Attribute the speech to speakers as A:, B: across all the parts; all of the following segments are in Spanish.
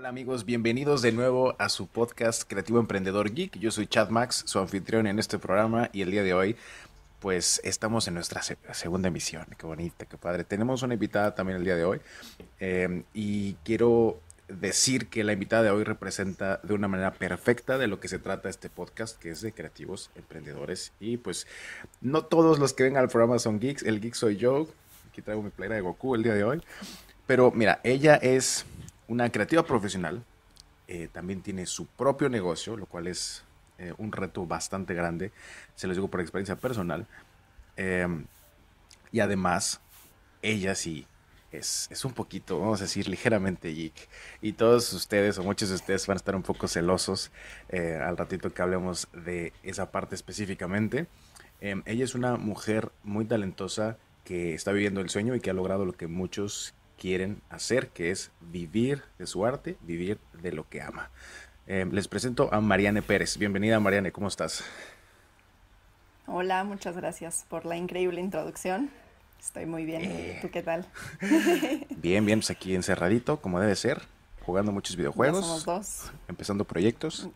A: Hola amigos, bienvenidos de nuevo a su podcast Creativo Emprendedor Geek. Yo soy Chad Max, su anfitrión en este programa y el día de hoy pues estamos en nuestra segunda emisión. Qué bonita, qué padre. Tenemos una invitada también el día de hoy em, y quiero decir que la invitada de hoy representa de una manera perfecta de lo que se trata este podcast, que es de creativos, emprendedores. Y pues no todos los que vengan al programa son geeks, el geek soy yo. Aquí traigo mi playera de Goku el día de hoy. Pero mira, ella es una creativa profesional eh, también tiene su propio negocio, lo cual es eh, un reto bastante grande, se los digo por experiencia personal. Em, y además, ella sí es, es, un poquito, vamos a decir, ligeramente geek. Y todos ustedes, o muchos de ustedes, van a estar un poco celosos eh, al ratito que hablemos de esa parte específicamente. Em, ella es una mujer muy talentosa que está viviendo el sueño y que ha logrado lo que muchos quieren hacer, que es vivir de su arte, vivir de lo que ama. Em, les presento a Mariane Pérez. Bienvenida Mariane, ¿cómo estás?
B: Hola, muchas gracias por la increíble introducción. Estoy muy bien. Eh. ¿Tú qué tal?
A: bien, bien, pues aquí encerradito, como debe ser, jugando muchos videojuegos. somos dos. Empezando proyectos.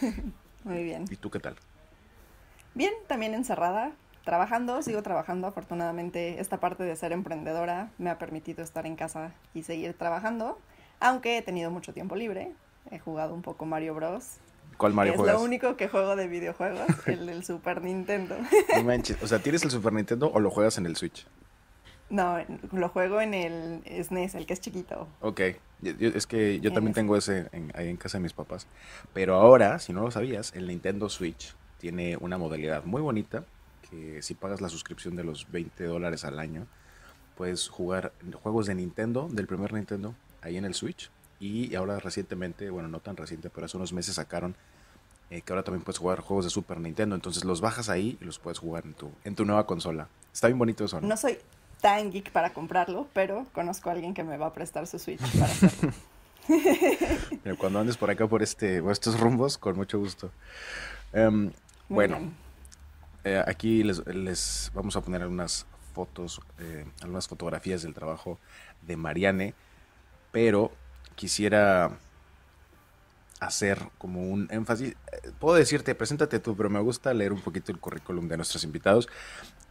B: muy bien. ¿Y tú qué tal? Bien, también encerrada, trabajando, sigo trabajando. Afortunadamente, esta parte de ser emprendedora me ha permitido estar en casa y seguir trabajando, aunque he tenido mucho tiempo libre. He jugado un poco Mario Bros.
A: ¿Cuál Mario Es lo único
B: que juego de videojuegos, el del Super Nintendo.
A: o sea, ¿tienes el Super Nintendo o lo juegas en el Switch?
B: No, lo juego en el SNES, e el que es chiquito.
A: Ok, es que yo también e tengo ese ahí en casa de mis papás. Pero ahora, si no lo sabías, el Nintendo Switch tiene una modalidad muy bonita si pagas la suscripción de los 20 dólares al año, puedes jugar juegos de Nintendo, del primer Nintendo, ahí en el Switch. Y ahora recientemente, bueno, no tan reciente, pero hace unos meses sacaron eh, que ahora también puedes jugar juegos de Super Nintendo. Entonces los bajas ahí y los puedes jugar en tu, en tu nueva consola. Está bien bonito eso. No, soy
B: tan geek para comprarlo, pero conozco a alguien que me va a prestar su Switch para hacerlo.
A: cuando andes por acá, por este, por estos rumbos, con mucho gusto. Em, bueno, eh, aquí les, vamos a poner algunas fotos, eh, algunas fotografías del trabajo de Mariane, pero quisiera hacer como un énfasis. Eh, puedo decirte, preséntate tú, pero me gusta leer un poquito el currículum de nuestros invitados.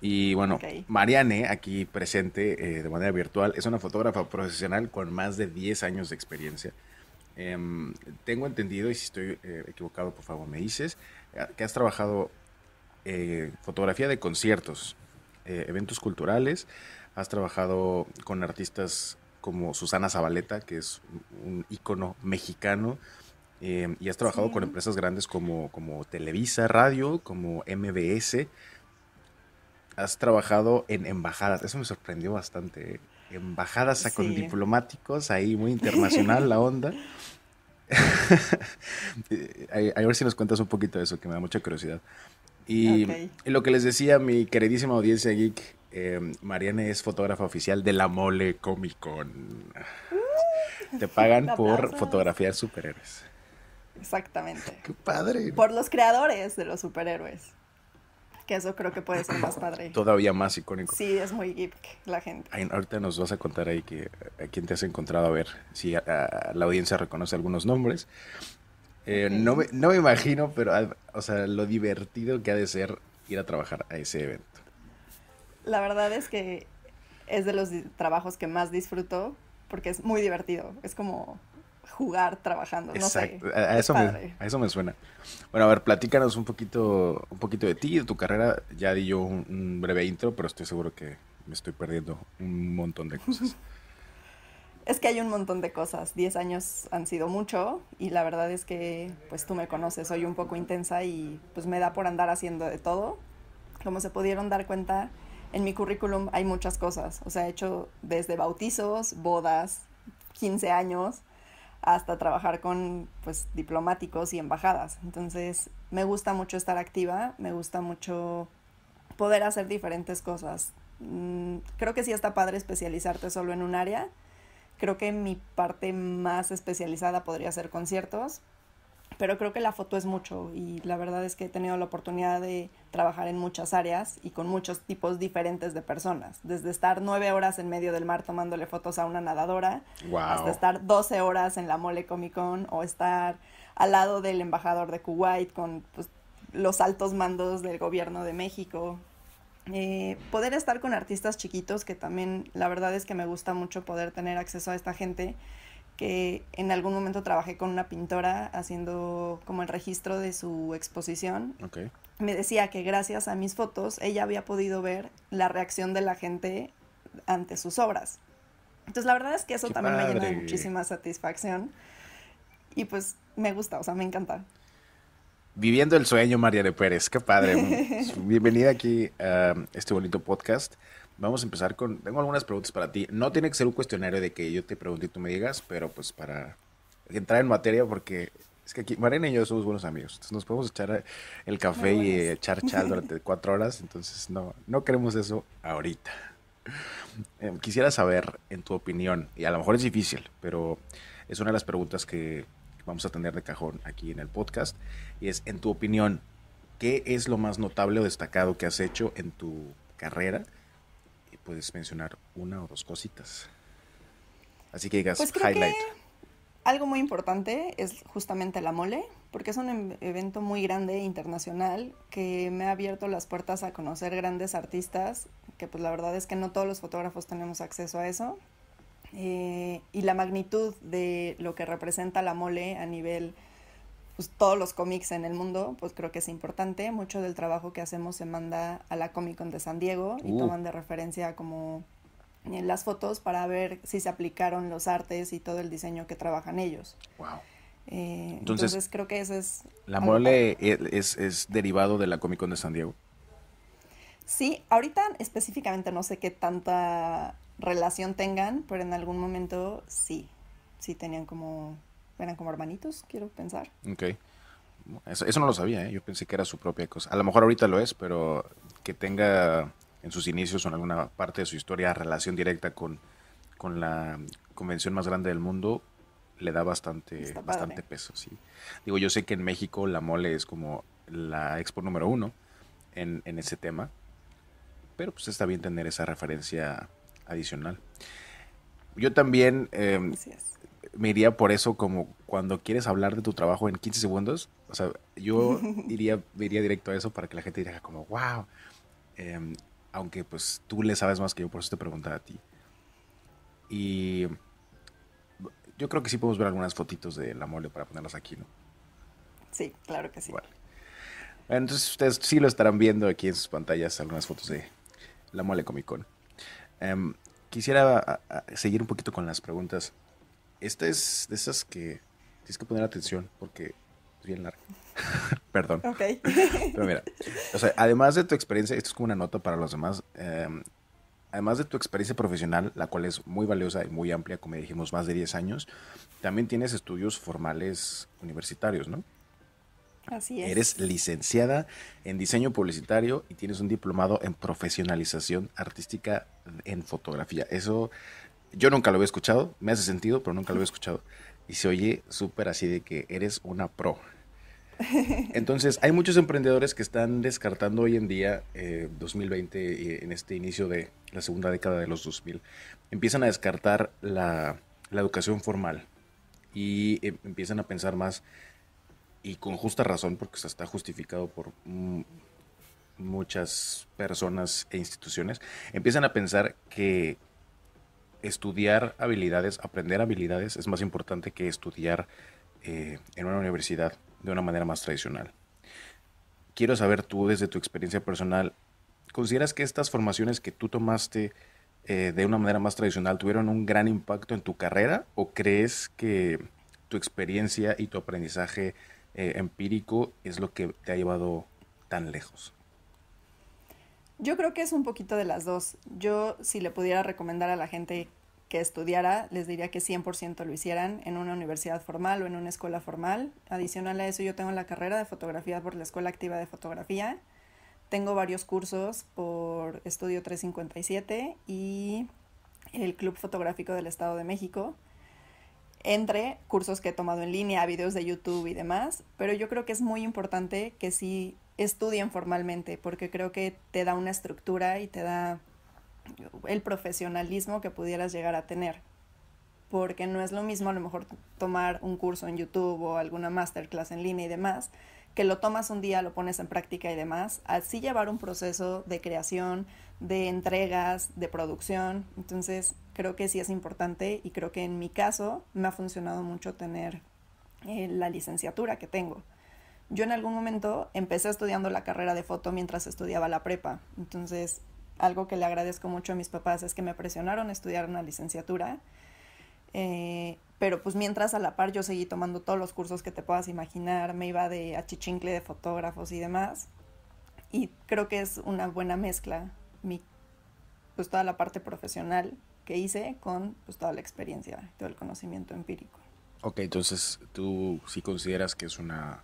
A: Y bueno, Mariane aquí presente de manera virtual, es una fotógrafa profesional con más de 10 años de experiencia. Em, tengo entendido, y si estoy equivocado, por favor me dices, que has trabajado eh, fotografía de conciertos, eh, eventos culturales, has trabajado con artistas como Susana Zabaleta, que es un ícono mexicano, eh, y has trabajado con empresas grandes como, Televisa Radio, como MBS. Has trabajado en embajadas, eso me sorprendió bastante. Embajadas con diplomáticos, ahí muy internacional la onda. a, a, ver si nos cuentas un poquito de eso, que me da mucha curiosidad. Y, lo que les decía mi queridísima audiencia geek, eh, Mariana es fotógrafa oficial de la Mole Comic Con. Uh. Te pagan por fotografiar superhéroes.
B: Exactamente.
A: ¡Qué padre! Por
B: los creadores de los superhéroes. Que eso creo que puede ser más padre.
A: Todavía más icónico. Sí,
B: es muy geek la gente.
A: ahorita nos vas a contar ahí que, a quién te has encontrado, a ver si la audiencia reconoce algunos nombres. Eh, no, me, no me imagino, pero, o sea, lo divertido que ha de ser ir a trabajar a ese evento.
B: La verdad es que es de los trabajos que más disfruto porque es muy divertido. Es como jugar trabajando. No Exacto. a, eso me, a,
A: eso me, suena. Bueno, a ver, platícanos un poquito, un poquito de ti, de tu carrera. Ya di yo un breve intro, pero estoy seguro que me estoy perdiendo un montón de cosas.
B: Es que hay un montón de cosas. Diez años han sido mucho y la verdad es que, pues tú me conoces, soy un poco intensa y pues me da por andar haciendo de todo. Como se pudieron dar cuenta, en mi currículum hay muchas cosas. O sea, he hecho desde bautizos, bodas, 15 años, hasta trabajar con pues diplomáticos y embajadas. Entonces, me gusta mucho estar activa, me gusta mucho poder hacer diferentes cosas. Mm, creo que sí está padre especializarte solo en un área Creo que mi parte más especializada podría ser conciertos, pero creo que la foto es mucho y la verdad es que he tenido la oportunidad de trabajar en muchas áreas y con muchos tipos diferentes de personas, desde estar nueve horas en medio del mar tomándole fotos a una nadadora, hasta estar doce horas en la Mole Comic Con o estar al lado del embajador de Kuwait con pues, los altos mandos del gobierno de México. Eh, poder estar con artistas chiquitos, que también la verdad es que me gusta mucho poder tener acceso a esta gente, que en algún momento trabajé con una pintora haciendo como el registro de su exposición. Me decía que gracias a mis fotos ella había podido ver la reacción de la gente ante sus obras. Entonces la verdad es que eso también me llena muchísima satisfacción y pues me gusta, o sea, me encanta.
A: Viviendo el sueño, María de Pérez. Qué padre. Bienvenida aquí a este bonito podcast. Vamos a empezar con. Tengo algunas preguntas para ti. No tiene que ser un cuestionario de que yo te pregunte y tú me digas, pero pues para entrar en materia, porque es que aquí Mariana y yo somos buenos amigos. nos podemos echar el café y echar chat durante cuatro horas. Entonces no, no queremos eso ahorita. Eh, quisiera saber, en tu opinión, y a lo mejor es difícil, pero es una de las preguntas que vamos a tener de cajón aquí en el podcast, y es, en tu opinión, ¿qué es lo más notable o destacado que has hecho en tu carrera? Y puedes mencionar una o dos cositas. Así que digas, pues highlight.
B: algo muy importante es justamente la mole, porque es un em, evento muy grande internacional que me ha abierto las puertas a conocer grandes artistas, que pues la verdad es que no todos los fotógrafos tenemos acceso a eso. Eh, y la magnitud de lo que representa la mole a nivel pues, todos los cómics en el mundo, pues creo que es importante. Mucho del trabajo que hacemos se manda a la Comic Con de San Diego y uh. toman de referencia como en eh, las fotos para ver si se aplicaron los artes y todo el diseño que trabajan ellos. Wow. Eh, entonces, creo que eso es... La mole
A: e-, es, es, derivado de la Comic Con de San Diego.
B: Sí, ahorita específicamente no sé qué tanta relación tengan, pero en algún momento sí, sí tenían como, eran como hermanitos, quiero pensar.
A: Ok. Eso, no lo sabía, ¿eh? yo pensé que era su propia cosa. A lo mejor ahorita lo es, pero que tenga en sus inicios o en alguna parte de su historia relación directa con, con la convención más grande del mundo, le da bastante, bastante peso. Sí. Digo, yo sé que en México la mole es como la expo número uno en, en ese tema, pero pues está bien tener esa referencia adicional. Yo también em, me iría por eso como cuando quieres hablar de tu trabajo en 15 segundos. O sea, yo iría, me iría directo a eso para que la gente diga como, wow. Em, aunque pues tú le sabes más que yo, por eso te preguntaba a ti. Y yo creo que sí podemos ver algunas fotitos de la mole para ponerlas aquí, ¿no?
B: Sí, claro que sí.
A: Entonces ustedes sí lo estarán viendo aquí en sus pantallas, algunas fotos de la mole Comic Con. Em, quisiera ah, ah, seguir un poquito con las preguntas. Esta es de esas que tienes que poner atención porque es bien larga. Perdón. Ok. Pero mira, o sea, además de tu experiencia, esto es como una nota para los demás. Em, además de tu experiencia profesional, la cual es muy valiosa y muy amplia, como dijimos, más de 10 años, también tienes estudios formales universitarios, ¿no?
B: Así es. Eres
A: licenciada en diseño publicitario y tienes un diplomado en profesionalización artística en fotografía. Eso yo nunca lo había escuchado, me hace sentido, pero nunca lo había escuchado. Y se oye súper así de que eres una pro. Entonces, hay muchos emprendedores que están descartando hoy en día, 2020, eh, eh, en este inicio de la segunda década de los 2000, empiezan a descartar la, educación formal y eh, empiezan a pensar más y con justa razón porque está justificado por mm, muchas personas e instituciones, empiezan a pensar que estudiar habilidades, aprender habilidades es más importante que estudiar eh, en una universidad de una manera más tradicional. Quiero saber tú desde tu experiencia personal, ¿consideras que estas formaciones que tú tomaste eh, de una manera más tradicional tuvieron un gran impacto en tu carrera o crees que tu experiencia y tu aprendizaje eh, empírico es lo que te ha llevado tan lejos?
B: Yo creo que es un poquito de las dos. Yo, si le pudiera recomendar a la gente que estudiara, les diría que 100% lo hicieran en una universidad formal o en una escuela formal. Adicional a eso, yo tengo la carrera de fotografía por la Escuela Activa de Fotografía. Tengo varios cursos por Estudio 357 y el Club Fotográfico del Estado de México entre cursos que he tomado en línea, videos de YouTube y demás, pero yo creo que es muy importante que sí estudien formalmente, porque creo que te da una estructura y te da el profesionalismo que pudieras llegar a tener, porque no es lo mismo a lo mejor tomar un curso en YouTube o alguna masterclass en línea y demás, que lo tomas un día, lo pones en práctica y demás, así llevar un proceso de creación, de entregas, de producción. Entonces, creo que sí es importante y creo que en mi caso me ha funcionado mucho tener eh, la licenciatura que tengo. Yo en algún momento empecé estudiando la carrera de foto mientras estudiaba la prepa. Entonces, algo que le agradezco mucho a mis papás es que me presionaron a estudiar una licenciatura eh, pero pues mientras a la par yo seguí tomando todos los cursos que te puedas imaginar, me iba de achichincle de fotógrafos y demás. Y creo que es una buena mezcla, mi, pues toda la parte profesional que hice con pues toda la experiencia, todo el conocimiento empírico.
A: Ok, entonces tú sí consideras que es una,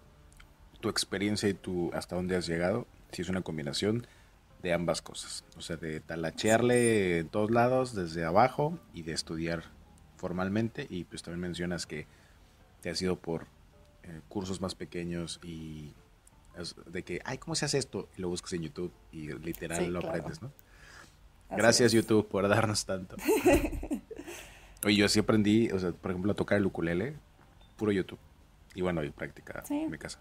A: tu experiencia y tú hasta dónde has llegado, si es una combinación de ambas cosas, o sea, de talachearle en todos lados, desde abajo y de estudiar formalmente y pues también mencionas que te has ido por eh, cursos más pequeños y de que, ay, ¿cómo se hace esto? Y lo buscas en YouTube y literal lo aprendes, ¿no? Gracias YouTube por darnos tanto. Oye, yo sí aprendí, o sea, por ejemplo, a tocar el ukulele, puro YouTube. Y bueno, y práctica en mi casa.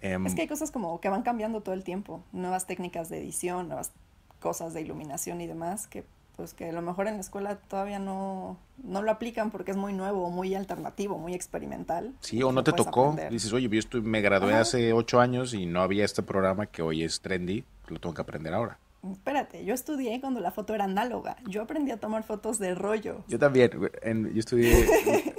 A: es em, que hay
B: cosas como que van cambiando todo el tiempo, nuevas técnicas de edición, nuevas cosas de iluminación y demás que pues que a lo mejor en la escuela todavía no, lo aplican porque es muy nuevo, muy alternativo, muy experimental. Sí, o no te tocó. Dices,
A: oye, yo me gradué hace ocho años y no había este programa que hoy es trendy, lo tengo que aprender ahora.
B: Espérate, yo estudié cuando la foto era análoga. Yo aprendí a tomar fotos de rollo.
A: Yo también. En, yo, estudié,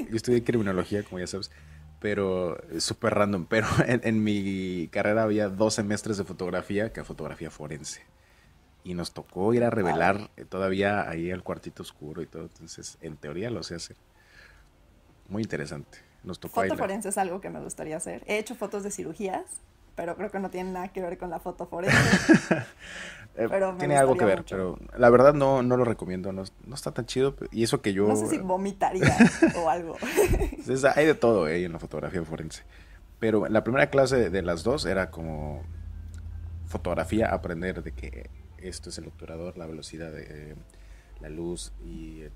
A: yo estudié criminología, como ya sabes pero súper random. Pero en, en, mi carrera había dos semestres de fotografía, que fotografía forense y nos tocó ir a revelar eh, todavía ahí el cuartito oscuro y todo. Entonces, en teoría lo sé hacer. Muy interesante. Nos tocó Foto forense
B: es algo que me gustaría hacer. He hecho fotos de cirugías, pero creo que no tiene nada que ver con la foto forense. Eh, pero tiene algo que ver,
A: pero la verdad no, no lo recomiendo. No, está tan chido. Y eso que yo. No sé si vomitaría
B: o algo.
A: Pues hay de todo ¿eh? en la fotografía forense. Pero la primera clase de las dos era como fotografía, aprender de que esto es el obturador, la velocidad de eh, la luz y eh,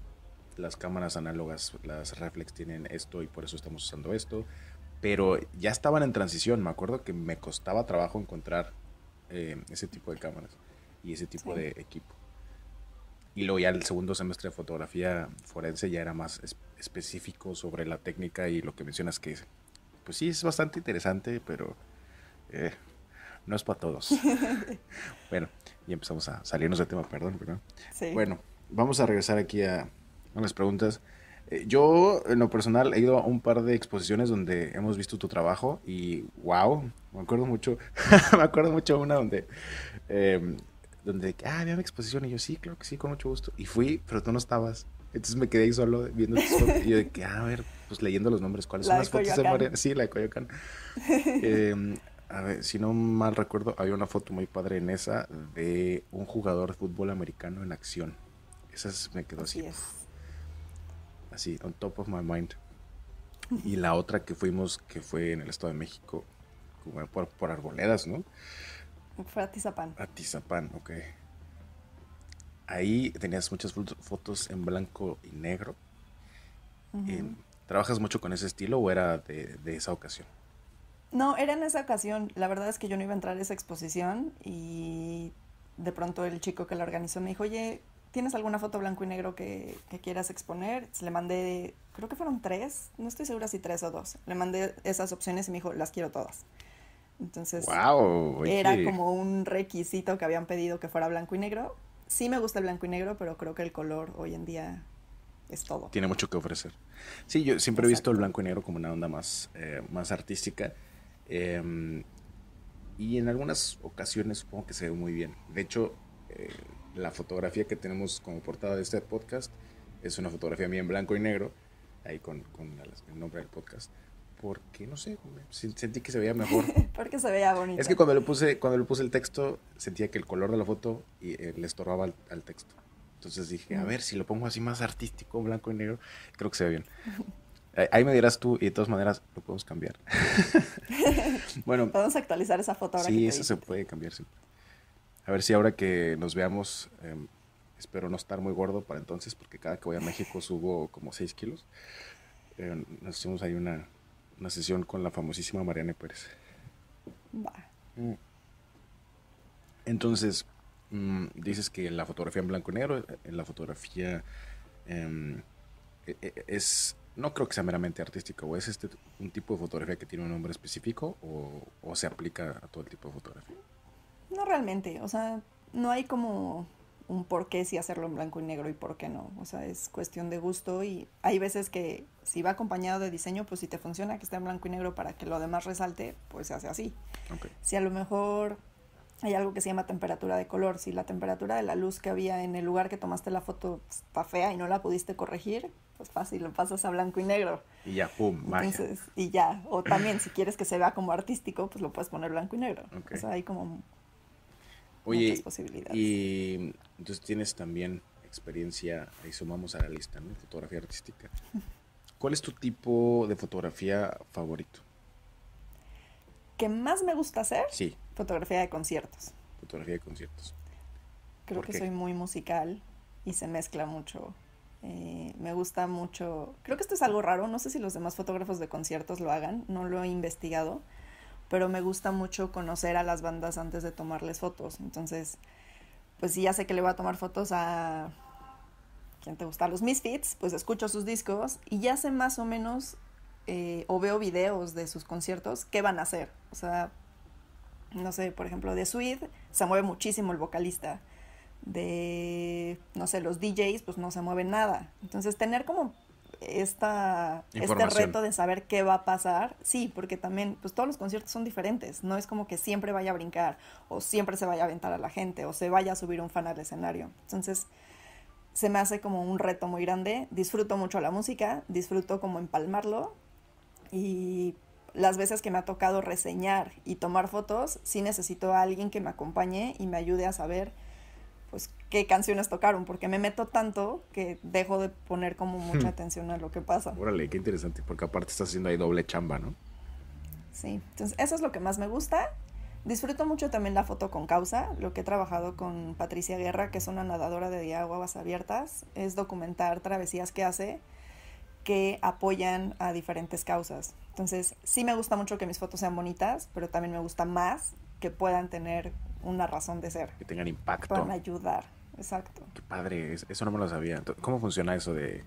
A: las cámaras análogas, las reflex tienen esto y por eso estamos usando esto. Pero ya estaban en transición, me acuerdo que me costaba trabajo encontrar eh, ese tipo de cámaras y ese tipo de equipo. Y luego ya el segundo semestre de fotografía forense ya era más específico sobre la técnica y lo que mencionas que, pues sí, es bastante interesante, pero no es para todos. bueno, y empezamos a salirnos del tema, perdón, Bueno, vamos a regresar aquí a, las preguntas. Eh, yo, en lo personal, he ido a un par de exposiciones donde hemos visto tu trabajo y wow, me acuerdo mucho, me acuerdo mucho una donde, em, donde, ah, había una exposición y yo sí, creo que sí, con mucho gusto. Y fui, pero tú no estabas. Entonces me quedé ahí solo viendo tus Y yo de que, ah, a ver, pues leyendo los nombres, ¿cuáles son las fotos de Mariana? Sí, la de Coyoacán. Em, a ver, si no mal recuerdo, había una foto muy padre en esa de un jugador de fútbol americano en acción. Esa me quedó así. Así, on top of my mind. Y la otra que fuimos, que fue en el Estado de México, como por, por arboledas, ¿no?
B: Fue a Tizapán.
A: A Tizapán, ok. Ahí tenías muchas fotos en blanco y negro. ¿Trabajas mucho con ese estilo o era de esa ocasión?
B: No, era en esa ocasión. La verdad es que yo no iba a entrar a esa exposición y de pronto el chico que la organizó me dijo, oye, ¿tienes alguna foto blanco y negro que, quieras exponer? Le mandé, creo que fueron tres, no estoy segura si tres o dos. Le mandé esas opciones y me dijo, las quiero todas. Entonces, era como un requisito que habían pedido que fuera blanco y negro. Sí me gusta el blanco y negro, pero creo que el color hoy en día es todo. Tiene
A: mucho que ofrecer. Sí, yo siempre he visto el blanco y negro como una onda más, eh, más artística. Em, y en algunas ocasiones supongo que se ve muy bien. De hecho, eh, la fotografía que tenemos como portada de este podcast es una fotografía mía en blanco y negro, ahí con, el nombre del podcast. Porque no sé, sentí que se veía mejor.
B: porque se veía bonito. Es que cuando
A: le puse, cuando le puse el texto, sentía que el color de la foto eh, le estorbaba al, al texto. Entonces dije, a ver, si lo pongo así más artístico, blanco y negro, creo que se ve bien. Eh, ahí me dirás tú y de todas maneras lo podemos cambiar. bueno. Podemos actualizar esa foto Sí, eso se puede cambiar. siempre. A ver si ahora que nos veamos, em, espero no estar muy gordo para entonces, porque cada que voy a México subo como 6 kilos. Em, nos hicimos ahí una, una, sesión con la famosísima Mariana Pérez. Mm. Entonces, mm, dices que la fotografía en blanco y negro, eh, la fotografía em, e, e, es no creo que sea meramente artístico, o es este un tipo de fotografía que tiene un nombre específico o, se aplica a todo el tipo de fotografía.
B: No realmente, o sea, no hay como un por qué si hacerlo en blanco y negro y por qué no, o sea, es cuestión de gusto y hay veces que si va acompañado de diseño, pues si te funciona que esté en blanco y negro para que lo demás resalte, pues se hace así. Okay. Si a lo mejor hay algo que se llama temperatura de color. Si la temperatura de la luz que había en el lugar que tomaste la foto está fea y no la pudiste corregir, pues fácil, lo pasas a blanco y negro. Y ya, pum, y ya. O también, si quieres que se vea como artístico, pues lo puedes poner blanco y negro. O sea, hay como
A: muchas posibilidades. Y entonces tienes también experiencia, ahí sumamos a la lista, ¿no? Fotografía artística. ¿Cuál es tu tipo de fotografía favorito?
B: que más me gusta hacer, sí. fotografía de conciertos.
A: Fotografía de conciertos. Creo que soy
B: muy musical y se mezcla mucho. Eh, me gusta mucho. Creo que esto es algo raro. No sé si los demás fotógrafos de conciertos lo hagan. No lo he investigado. Pero me gusta mucho conocer a las bandas antes de tomarles fotos. Entonces, pues si ya sé que le voy a tomar fotos a ¿Quién te gusta, los Misfits, pues escucho sus discos y ya sé más o menos eh, o veo videos de sus conciertos, ¿qué van a hacer? O sea, no sé, por ejemplo, de Sweet se mueve muchísimo el vocalista. De, no sé, los DJs, pues no se mueve nada. Entonces, tener como esta, este reto de saber qué va a pasar, sí, porque también, pues todos los conciertos son diferentes. No es como que siempre vaya a brincar, o siempre se vaya a aventar a la gente, o se vaya a subir un fan al escenario. Entonces, se me hace como un reto muy grande. Disfruto mucho la música, disfruto como empalmarlo y las veces que me ha tocado reseñar y tomar fotos, sí necesito a alguien que me acompañe y me ayude a saber pues qué canciones tocaron, porque me meto tanto que dejo de poner como hmm. mucha atención a lo que pasa.
A: Órale, qué interesante, porque aparte está haciendo ahí doble chamba, ¿no?
B: Sí, entonces eso es lo que más me gusta. Disfruto mucho también la foto con causa, lo que he trabajado con Patricia Guerra, que es una nadadora de aguas abiertas, es documentar travesías que hace que apoyan a diferentes causas. Entonces, sí me gusta mucho que mis fotos sean bonitas, pero también me gusta más que puedan tener una razón de ser.
A: Que tengan impacto. Puedan
B: ayudar, exacto.
A: Qué padre, eso no me lo sabía. ¿Cómo funciona eso de,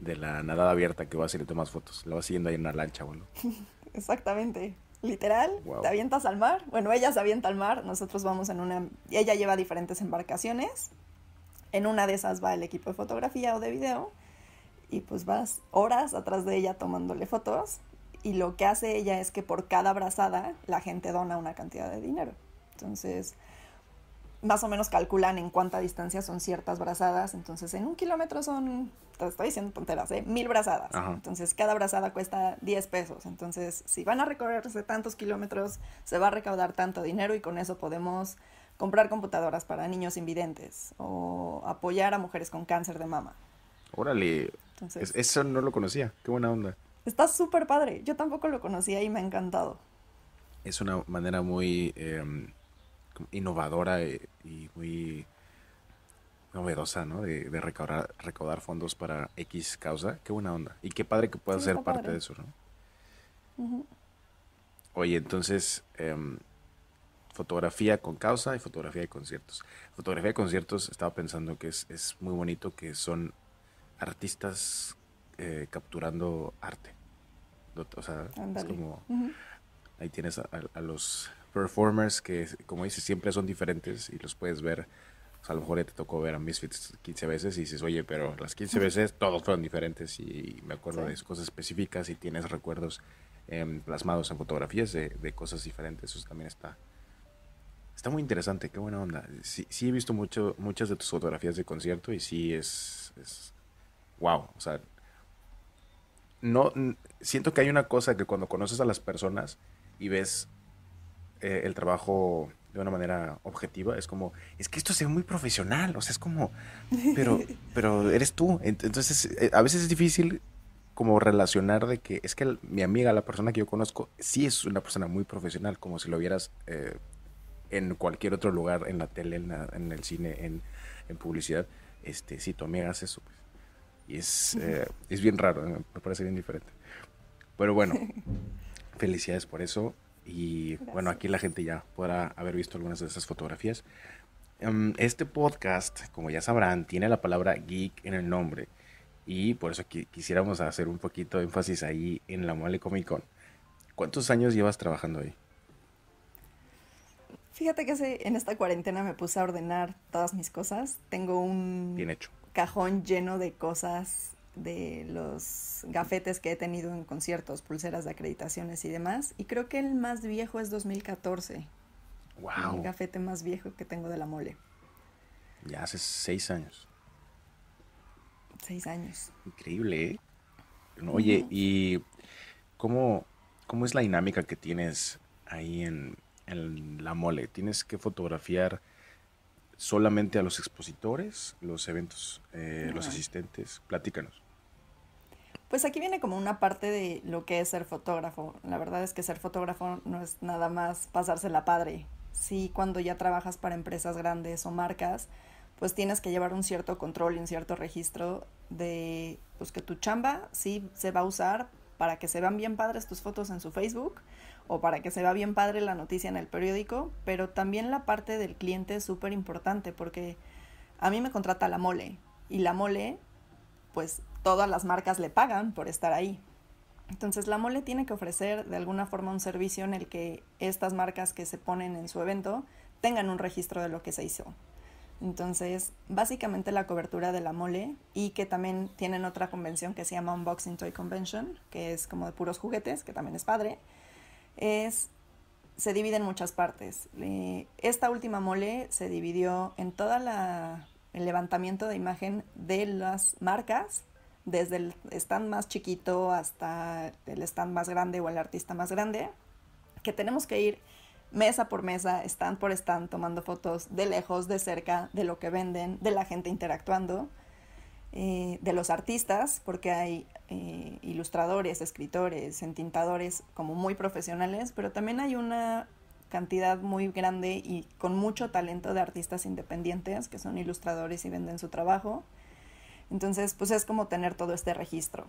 A: la nadada abierta que vas y le tomas fotos? ¿Lo vas siguiendo ahí en una lancha bueno
B: Exactamente. Literal, te avientas al mar. Bueno, ella se avienta al mar, nosotros vamos en una... Ella lleva diferentes embarcaciones. En una de esas va el equipo de fotografía o de video pues vas horas atrás de ella tomándole fotos y lo que hace ella es que por cada brazada, la gente dona una cantidad de dinero. Entonces, más o menos calculan en cuánta distancia son ciertas brazadas. Entonces, en un kilómetro son, te estoy diciendo tonteras, ¿eh? mil brazadas. Entonces, cada brazada cuesta 10 pesos. Entonces, si van a recorrerse tantos kilómetros, se va a recaudar tanto dinero y con eso podemos comprar computadoras para niños invidentes o apoyar a mujeres con cáncer de mama.
A: Órale, eso no lo conocía, qué buena onda.
B: Está súper padre, yo tampoco lo conocía y me ha encantado.
A: Es una manera muy em, innovadora eh, y, muy novedosa, ¿no? De, recaudar, fondos para X causa. Qué buena onda. Y qué padre que puedas ser parte de eso, ¿no? Oye, entonces, em, fotografía con causa y fotografía de conciertos. Fotografía de conciertos, estaba pensando que es, es muy bonito que son artistas eh, capturando arte. O sea, es como. Ahí tienes a, los performers que, como dices, siempre son diferentes y los puedes ver. O sea, a lo mejor te tocó ver a Misfits 15 veces y dices, oye, pero las 15 veces todos fueron diferentes y, me acuerdo de cosas específicas y tienes recuerdos em, plasmados en fotografías de, cosas diferentes. Eso también está. Está muy interesante, qué buena onda. Sí, he visto mucho, muchas de tus fotografías de concierto y sí es wow, o sea, no, siento que hay una cosa que cuando conoces a las personas y ves eh, el trabajo de una manera objetiva, es como, es que esto se ve muy profesional, o sea, es como, pero, pero eres tú. Entonces, eh, a veces es difícil como relacionar de que es que mi amiga, la persona que yo conozco, sí es una persona muy profesional, como si lo vieras eh, en cualquier otro lugar, en la tele, en, el cine, en, publicidad. Este, si tu amiga hace eso. Pues. Y es, eh, es bien raro, me parece bien diferente. Pero bueno, felicidades por eso. Y bueno, aquí la gente ya podrá haber visto algunas de esas fotografías. Em, este podcast, como ya sabrán, tiene la palabra geek en el nombre. Y por eso quisiéramos hacer un poquito de énfasis ahí en la Mole Comic Con. ¿Cuántos años llevas trabajando ahí?
B: Fíjate que en esta cuarentena me puse a ordenar todas mis cosas. Tengo un... Bien hecho cajón lleno de cosas de los gafetes que he tenido en conciertos, pulseras de acreditaciones y demás. Y creo que el más viejo es 2014. Wow. El gafete más viejo que tengo de la mole.
A: Ya hace seis años.
B: Seis años.
A: Increíble, ¿eh? Oye, ¿y cómo, cómo es la dinámica que tienes ahí en, en la mole? ¿Tienes que fotografiar? solamente a los expositores, los eventos, eh, los asistentes? Platícanos.
B: Pues aquí viene como una parte de lo que es ser fotógrafo. La verdad es que ser fotógrafo no es nada más pasársela padre. Sí, cuando ya trabajas para empresas grandes o marcas, pues tienes que llevar un cierto control y un cierto registro de pues que tu chamba sí se va a usar para que se vean bien padres tus fotos en su Facebook o para que se vea bien padre la noticia en el periódico, pero también la parte del cliente es súper importante porque a mí me contrata la mole y la mole, pues todas las marcas le pagan por estar ahí. Entonces la mole tiene que ofrecer de alguna forma un servicio en el que estas marcas que se ponen en su evento tengan un registro de lo que se hizo. Entonces, básicamente la cobertura de la mole y que también tienen otra convención que se llama Unboxing Toy Convention, que es como de puros juguetes, que también es padre es, se divide en muchas partes. esta última mole se dividió en todo el levantamiento de imagen de las marcas, desde el stand más chiquito hasta el stand más grande o el artista más grande, que tenemos que ir mesa por mesa, stand por stand, tomando fotos de lejos, de cerca, de lo que venden, de la gente interactuando. Eh, de los artistas, porque hay eh, ilustradores, escritores, entintadores como muy profesionales, pero también hay una cantidad muy grande y con mucho talento de artistas independientes que son ilustradores y venden su trabajo. Entonces, pues es como tener todo este registro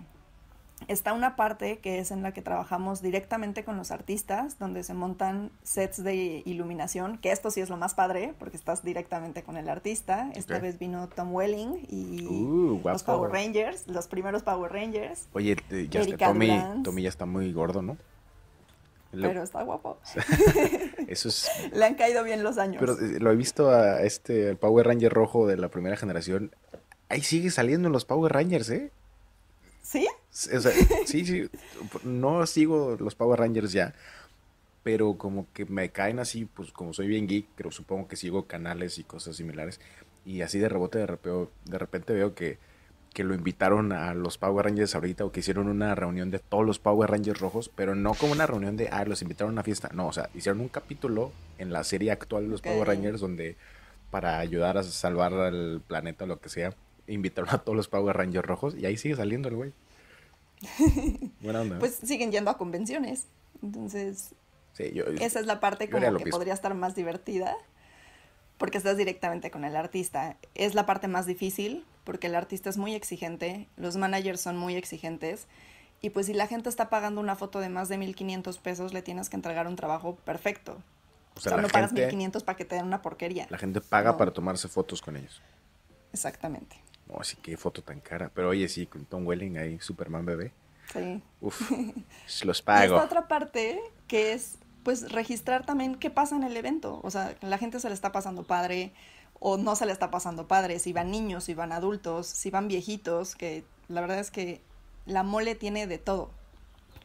B: está una parte que es en la que trabajamos directamente con los artistas, donde se montan sets de iluminación, que esto sí es lo más padre, porque estás directamente con el artista. Esta vez vino Tom Welling
A: y uh, los Power
B: Rangers, los primeros Power Rangers.
A: Oye, eh, ya está, Tommy, ya está muy gordo, ¿no? Pero está guapo. Eso es... Le han
B: caído bien los años. Pero
A: eh, lo he visto a este el Power Ranger rojo de la primera generación. Ahí sigue saliendo los Power Rangers, ¿eh? ¿Sí? sí, sí, no sigo los Power Rangers ya, pero como que me caen así, pues como soy bien geek, pero supongo que sigo canales y cosas similares, y así de rebote de, de repente veo que, que lo invitaron a los Power Rangers ahorita o que hicieron una reunión de todos los Power Rangers rojos, pero no como una reunión de, ah, los invitaron a una fiesta. No, o sea, hicieron un capítulo en la serie actual de los Power Rangers donde para ayudar a salvar al planeta o lo que sea, invitaron a todos los Power Rangers rojos y ahí sigue saliendo el güey. pues
B: siguen yendo a convenciones. Entonces,
A: esa es la parte como que podría
B: estar más divertida porque estás directamente con el artista. Es la parte más difícil porque el artista es muy exigente, los managers son muy exigentes y pues si la gente está pagando una foto de más de 1500 pesos le tienes que entregar un trabajo perfecto. O sea, no pagas 1500 para que te den una porquería. La gente
A: paga para tomarse fotos con ellos.
B: Exactamente.
A: Oh, sí, qué foto tan cara. Pero oye, sí, con Tom Welling ahí, Superman bebé. Sí. Uf, los pago. otra
B: parte que es, pues, registrar también qué pasa en el evento. O sea, la gente se le está pasando padre o no se le está pasando padre. Si van niños, si van adultos, si van viejitos, que la verdad es que la mole tiene de todo.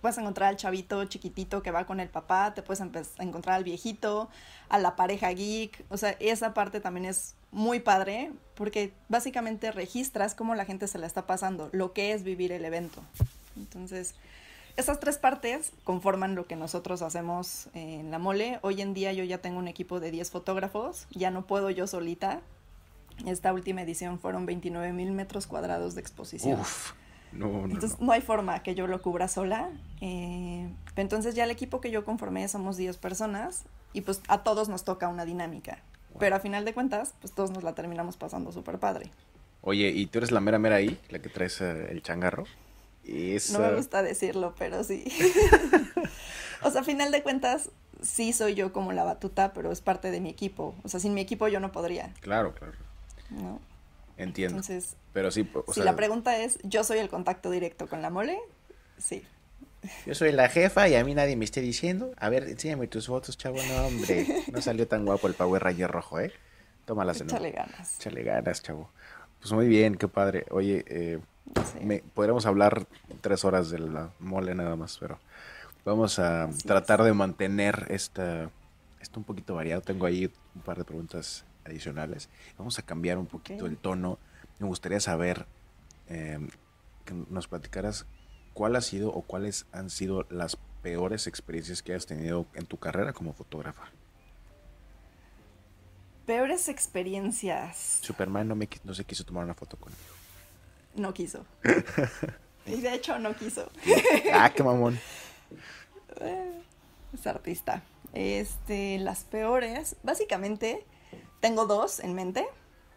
B: Puedes encontrar al chavito chiquitito que va con el papá, te puedes encontrar al viejito, a la pareja geek. O sea, esa parte también es muy padre porque básicamente registras cómo la gente se la está pasando, lo que es vivir el evento. Entonces, esas tres partes conforman lo que nosotros hacemos en la mole. Hoy en día yo ya tengo un equipo de 10 fotógrafos, ya no puedo yo solita. Esta última edición fueron 29 mil metros cuadrados de exposición.
A: no, no, entonces
B: no. hay forma que yo lo cubra sola. Eh, entonces ya el equipo que yo conformé somos 10 personas y pues a todos nos toca una dinámica. Pero a final de cuentas, pues todos nos la terminamos pasando súper
A: padre. Oye, ¿y tú eres la mera mera ahí, la que traes eh, el changarro? No me
B: gusta decirlo, pero sí. o sea, a final de cuentas, sí soy yo como la batuta, pero es parte de mi equipo. O sea, sin mi equipo yo no podría.
A: Claro, claro. ¿No? Entiendo. Entonces, pero sí, si la pregunta
B: es, ¿yo soy el contacto directo con la mole? Sí.
A: Yo soy la jefa y a mí nadie me esté diciendo. A ver, enséñame tus fotos, chavo. No, hombre, no salió tan guapo el Power Ranger rojo, ¿eh? Tómalas en ganas. Chale ganas, chavo. Pues muy bien, qué padre. Oye, eh, podríamos hablar tres horas de la mole nada más, pero vamos a tratar de mantener esta, esto un poquito variado. Tengo ahí un par de preguntas adicionales. Vamos a cambiar un poquito el tono. Me gustaría saber eh, que nos platicaras ¿cuál ha sido o cuáles han sido las peores experiencias que has tenido en tu carrera como fotógrafa?
B: Peores experiencias.
A: Superman no, me, no se quiso tomar una foto conmigo.
B: No quiso. y de hecho no quiso. ah, qué mamón. Eh, es artista. Este, las peores, básicamente, tengo dos en mente.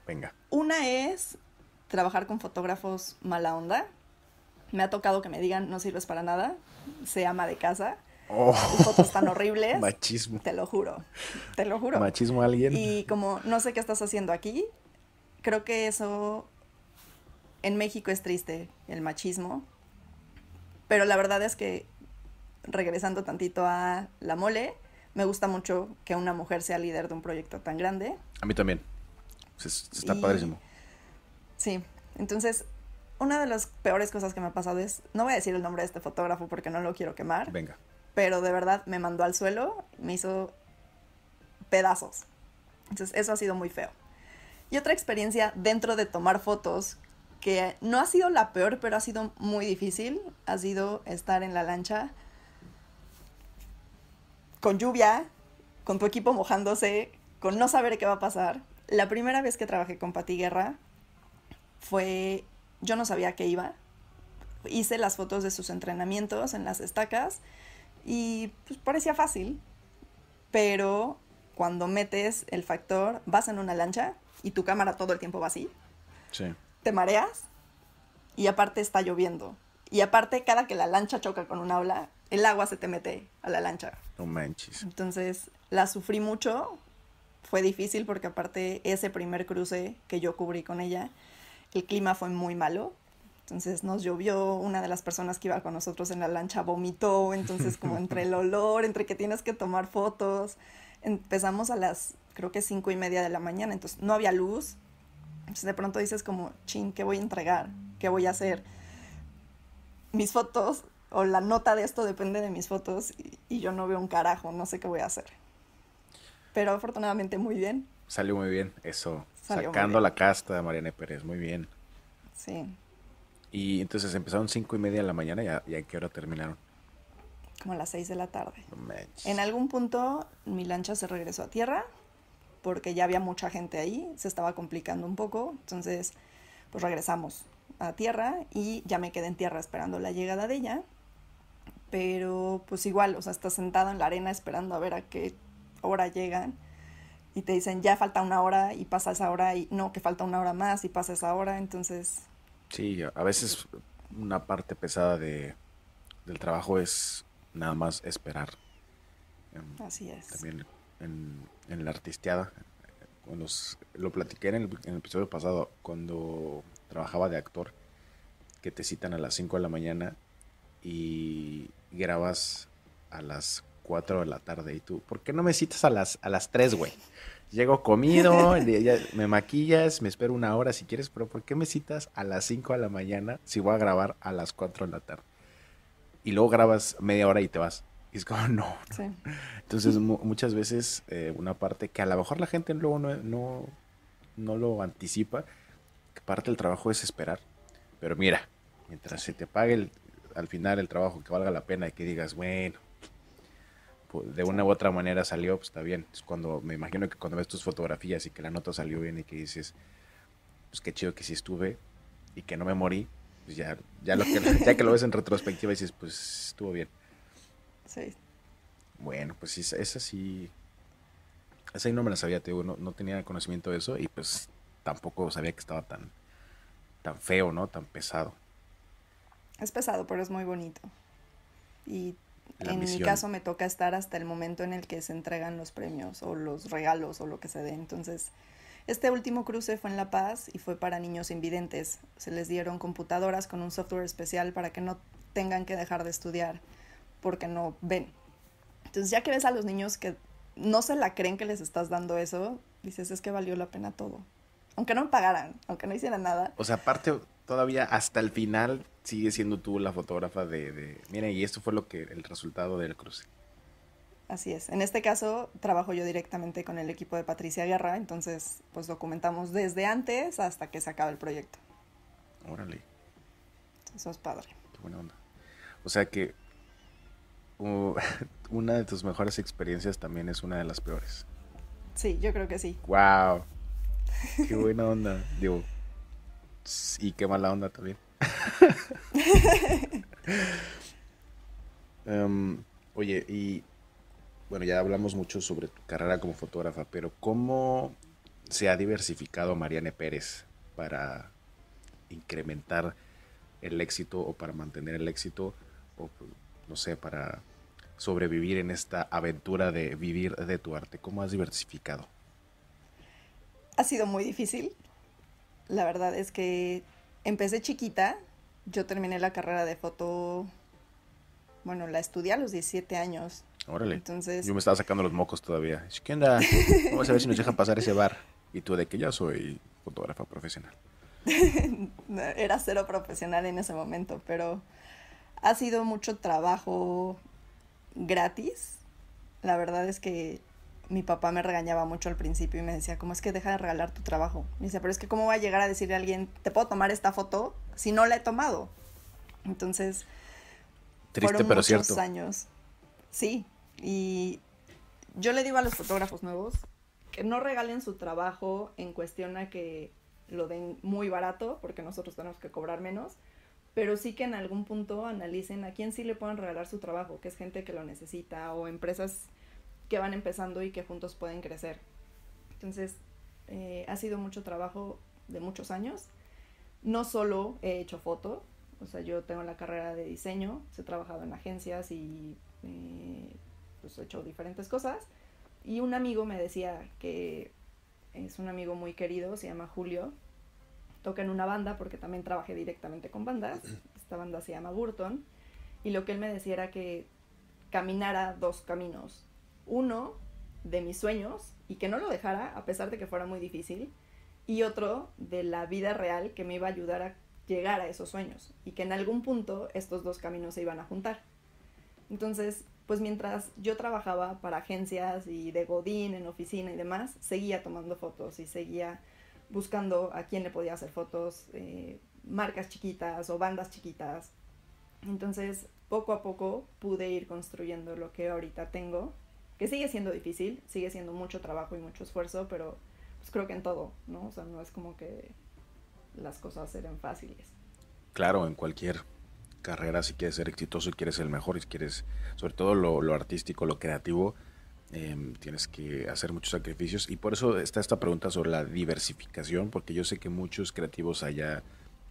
B: Venga. Una es trabajar con fotógrafos mala onda, me ha tocado que me digan, no sirves para nada, se ama de casa.
A: Oh. fotos tan horribles. Machismo. Te
B: lo juro, te lo juro. Machismo
A: a alguien. Y
B: como no sé qué estás haciendo aquí, creo que eso en México es triste, el machismo. Pero la verdad es que, regresando tantito a la mole, me gusta mucho que una mujer sea líder de un proyecto tan grande.
A: A mí también. Está padrísimo.
B: Sí, entonces una de las peores cosas que me ha pasado es, no voy a decir el nombre de este fotógrafo porque no lo quiero quemar. Venga. Pero de verdad me mandó al suelo, me hizo pedazos. Entonces eso ha sido muy feo. Y otra experiencia dentro de tomar fotos que no ha sido la peor, pero ha sido muy difícil, ha sido estar en la lancha con lluvia, con tu equipo mojándose, con no saber qué va a pasar. La primera vez que trabajé con Pati Guerra fue yo no sabía que iba. Hice las fotos de sus entrenamientos en las estacas y pues parecía fácil, pero cuando metes el factor, vas en una lancha y tu cámara todo el tiempo va así. Sí. Te mareas y aparte está lloviendo. Y aparte, cada que la lancha choca con un aula el agua se te mete a la lancha.
A: manches.
B: Entonces, la sufrí mucho. Fue difícil porque aparte ese primer cruce que yo cubrí con ella, el clima fue muy malo, entonces nos llovió, una de las personas que iba con nosotros en la lancha vomitó, entonces como entre el olor, entre que tienes que tomar fotos, empezamos a las creo que cinco y media de la mañana, entonces no había luz, entonces de pronto dices como, chin, ¿qué voy a entregar? ¿Qué voy a hacer? Mis fotos o la nota de esto depende de mis fotos y, y yo no veo un carajo, no sé qué voy a hacer. Pero afortunadamente muy bien.
A: Salió muy bien, eso Sacando la casta, Mariana Pérez, muy bien. Sí. Y entonces empezaron cinco y media de la mañana y a, qué hora terminaron.
B: Como a las seis de la tarde. en algún punto mi lancha se regresó a tierra porque ya había mucha gente ahí, se estaba complicando un poco, entonces pues regresamos a tierra y ya me quedé en tierra esperando la llegada de ella, pero pues igual, o sea, está sentado en la arena esperando a ver a qué hora llegan y te dicen ya falta una hora y pasa esa hora y no, que falta una hora más y pasa esa hora, entonces...
A: Sí, a veces una parte pesada de, del trabajo es nada más esperar. Em, Así es. También en, la artisteada, cuando lo platiqué en el, episodio pasado, cuando trabajaba de actor, que te citan a las 5 de la mañana y grabas a las 4 de la tarde. Y tú, ¿por qué no me citas a las, a las 3, güey? Llego comido, me maquillas, me espero una hora si quieres, pero ¿por qué me citas a las 5 de la mañana si voy a grabar a las 4 de la tarde? Y luego grabas media hora y te vas. Y es como, no. Entonces, muchas veces eh, una parte que a lo mejor la gente luego no, no, no lo anticipa, que parte del trabajo es esperar. Pero mira, mientras se te pague al final el trabajo que valga la pena y que digas, bueno, de una u otra manera salió, pues está bien. cuando, me imagino que cuando ves tus fotografías y que la nota salió bien y que dices, pues qué chido que sí estuve y que no me morí, pues ya, ya, lo que, ya que lo ves en retrospectiva dices, pues estuvo bien. Sí. Bueno, pues sí es sí, esa ahí no me la sabía, no, no, tenía conocimiento de eso y pues tampoco sabía que estaba tan, tan feo, ¿no? Tan pesado.
B: Es pesado, pero es muy bonito. Y
A: en mi caso
B: me toca estar hasta el momento en el que se entregan los premios o los regalos o lo que se dé. Entonces, este último cruce fue en La Paz y fue para niños invidentes. Se les dieron computadoras con un software especial para que no tengan que dejar de estudiar porque no ven. Entonces, ya que ves a los niños que no se la creen que les estás dando eso, dices, es que valió la pena todo. Aunque no pagaran, aunque no hicieran nada.
A: O sea, aparte todavía hasta el final sigue siendo tú la fotógrafa de, de, mira, y esto fue lo que el resultado del cruce.
B: Así es. En este caso trabajo yo directamente con el equipo de Patricia Guerra, entonces pues documentamos desde antes hasta que se acaba el proyecto. Órale. Eso es padre.
A: Qué buena onda. O sea que una de tus mejores experiencias también es una de las peores.
B: Sí, yo creo que sí.
A: Wow. Qué buena onda. Digo, y qué mala onda también. Em, oye, y bueno, ya hablamos mucho sobre tu carrera como fotógrafa, pero ¿cómo se ha diversificado Mariane Pérez para incrementar el éxito o para mantener el éxito o no sé, para sobrevivir en esta aventura de vivir de tu arte? ¿Cómo has diversificado?
B: Ha sido muy difícil la verdad es que empecé chiquita, yo terminé la carrera de foto, bueno, la estudié a los 17 años.
A: Órale. Entonces... Yo me estaba sacando los mocos todavía. ¿Qué onda? Vamos a ver si nos dejan pasar ese bar. Y tú de que ya soy fotógrafa profesional.
B: Era cero profesional en ese momento, pero ha sido mucho trabajo gratis. La verdad es que mi papá me regañaba mucho al principio y me decía, ¿cómo es que deja de regalar tu trabajo? Me dice, pero es que ¿cómo va a llegar a decirle a alguien, te puedo tomar esta foto si no la he tomado? Entonces, Triste, pero muchos cierto. años. Sí, y yo le digo a los fotógrafos nuevos que no regalen su trabajo en cuestión a que lo den muy barato, porque nosotros tenemos que cobrar menos, pero sí que en algún punto analicen a quién sí le pueden regalar su trabajo, que es gente que lo necesita o empresas que van empezando y que juntos pueden crecer. Entonces, eh, ha sido mucho trabajo de muchos años. No solo he hecho foto, o sea, yo tengo la carrera de diseño, he trabajado en agencias y eh, pues he hecho diferentes cosas. Y un amigo me decía que es un amigo muy querido, se llama Julio, toca en una banda porque también trabajé directamente con bandas. Esta banda se llama Burton. Y lo que él me decía era que caminara dos caminos, uno de mis sueños y que no lo dejara a pesar de que fuera muy difícil y otro de la vida real que me iba a ayudar a llegar a esos sueños y que en algún punto estos dos caminos se iban a juntar. Entonces, pues mientras yo trabajaba para agencias y de Godín en oficina y demás, seguía tomando fotos y seguía buscando a quién le podía hacer fotos, eh, marcas chiquitas o bandas chiquitas. Entonces, poco a poco pude ir construyendo lo que ahorita tengo sigue siendo difícil, sigue siendo mucho trabajo y mucho esfuerzo, pero pues creo que en todo, ¿no? O sea, no es como que las cosas serán fáciles.
A: Claro, en cualquier carrera, si quieres ser exitoso y quieres el mejor, y quieres, sobre todo lo, lo artístico, lo creativo, em, tienes que hacer muchos sacrificios. Y por eso está esta pregunta sobre la diversificación, porque yo sé que muchos creativos allá,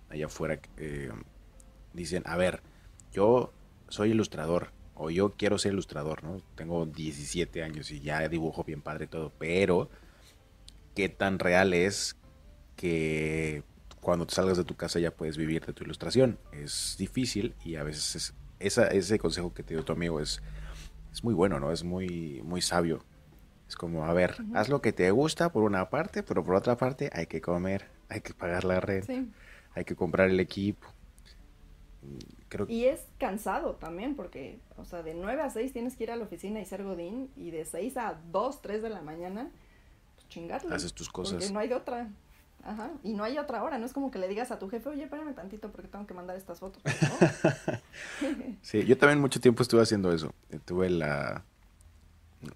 A: allá afuera eh, dicen, a ver, yo soy ilustrador, o yo quiero ser ilustrador, ¿no? Tengo 17 años y ya dibujo bien padre y todo, pero ¿qué tan real es que cuando te salgas de tu casa ya puedes vivir de tu ilustración? Es difícil y a veces es, ese consejo que te dio tu amigo es, es muy bueno, ¿no? Es muy, muy sabio. Es como, a ver, haz lo que te gusta por una parte, pero por otra parte hay que comer, hay que pagar la red, hay que comprar el equipo, y
B: es cansado también, porque, o sea, de 9 a 6 tienes que ir a la oficina y ser godín, y de 6 a 2, 3 de la mañana, pues chingarle. Haces tus cosas. Porque no hay de otra. Ajá, y no hay otra hora, no es como que le digas a tu jefe, oye, espérame tantito porque tengo que mandar estas fotos. ¿no?
A: sí, yo también mucho tiempo estuve haciendo eso. Tuve la...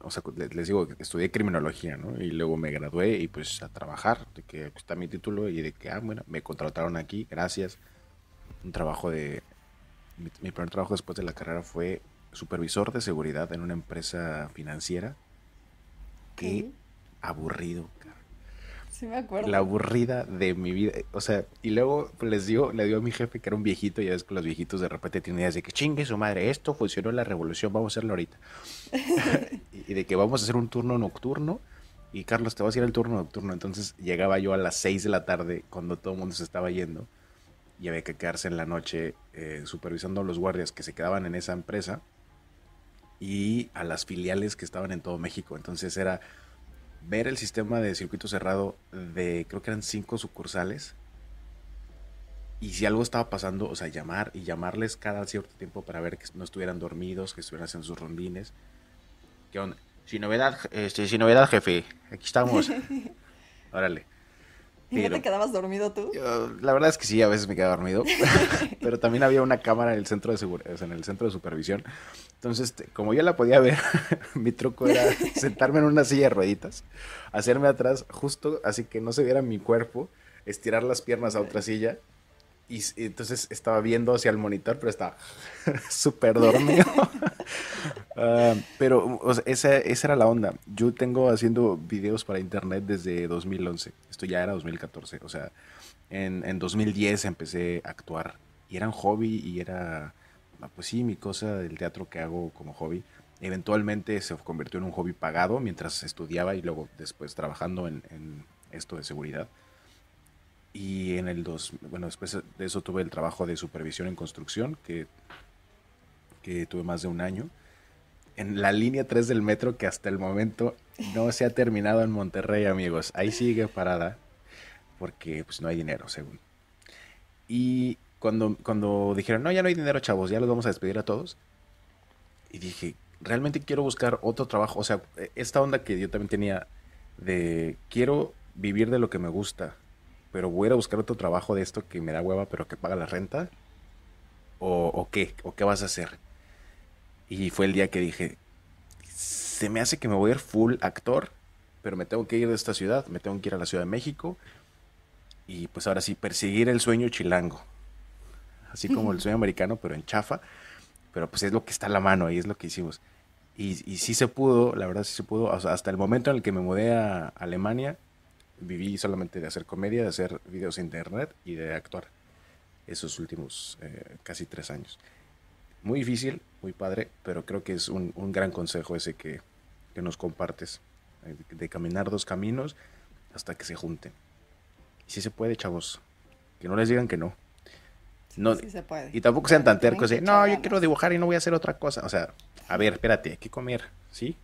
A: O sea, les digo, estudié criminología, ¿no? Y luego me gradué y pues a trabajar, de que pues, está mi título y de que, ah, bueno, me contrataron aquí, gracias un trabajo de... Mi, primer trabajo después de la carrera fue supervisor de seguridad en una empresa financiera. Qué aburrido,
B: Sí me acuerdo. La
A: aburrida de mi vida. O sea, y luego pues, les dio, le dio a mi jefe, que era un viejito, ya ves que los viejitos de repente tienen ideas de que chingue su madre, esto funcionó la revolución, vamos a hacerlo ahorita. y de que vamos a hacer un turno nocturno. Y Carlos, te vas a ir al turno nocturno. Entonces llegaba yo a las 6 de la tarde, cuando todo el mundo se estaba yendo y había que quedarse en la noche eh, supervisando a los guardias que se quedaban en esa empresa y a las filiales que estaban en todo México. Entonces era ver el sistema de circuito cerrado de creo que eran cinco sucursales. Y si algo estaba pasando, o sea, llamar y llamarles cada cierto tiempo para ver que no estuvieran dormidos, que estuvieran en sus rondines. ¿Qué onda? Sin novedad, este, sin novedad, jefe. Aquí estamos. Órale. ¿Y no te
B: quedabas dormido tú?
A: la verdad es que sí, a veces me quedaba dormido. pero también había una cámara en el centro de en el centro de supervisión. Entonces, este, como yo la podía ver, mi truco era sentarme en una silla de rueditas, hacerme atrás, justo así que no se viera mi cuerpo, estirar las piernas a otra silla. Y, y entonces estaba viendo hacia el monitor, pero estaba súper dormido. Ah, pero esa, esa, era la onda. Yo tengo haciendo videos para internet desde 2011. Esto ya era 2014. O sea, en, en 2010 empecé a actuar. Y era un hobby y era, ah, pues sí, mi cosa del teatro que hago como hobby. Eventualmente se convirtió en un hobby pagado mientras estudiaba y luego después trabajando en, esto de seguridad. Y en el 2, bueno, después de eso tuve el trabajo de supervisión en construcción, que, que tuve más de un año en la línea 3 del metro que hasta el momento no se ha terminado en Monterrey, amigos. Ahí sigue parada porque pues no hay dinero, según. Y cuando, cuando dijeron, no, ya no hay dinero, chavos, ya los vamos a despedir a todos. Y dije, realmente quiero buscar otro trabajo. O sea, esta onda que yo también tenía de quiero vivir de lo que me gusta, pero voy a buscar otro trabajo de esto que me da hueva, pero que paga la renta. ¿O, o qué? ¿O qué vas a hacer? Y fue el día que dije, se me hace que me voy a ir full actor, pero me tengo que ir de esta ciudad, me tengo que ir a la Ciudad de México. Y pues ahora sí, perseguir el sueño chilango. Así como el sueño americano, pero en chafa. Pero pues es lo que está a la mano, ahí es lo que hicimos. Y, sí se pudo, la verdad sí se pudo. hasta el momento en el que me mudé a Alemania, viví solamente de hacer comedia, de hacer videos en internet y de actuar. Esos últimos eh, casi tres años muy difícil, muy padre, pero creo que es un, un gran consejo ese que, que nos compartes, eh, de, caminar dos caminos hasta que se junten. Y si se puede, chavos, que no les digan que no. No, sí, se puede. Y tampoco sean tan tercos no, yo quiero dibujar y no voy a hacer otra cosa. O sea, a ver, espérate, hay que comer, ¿sí?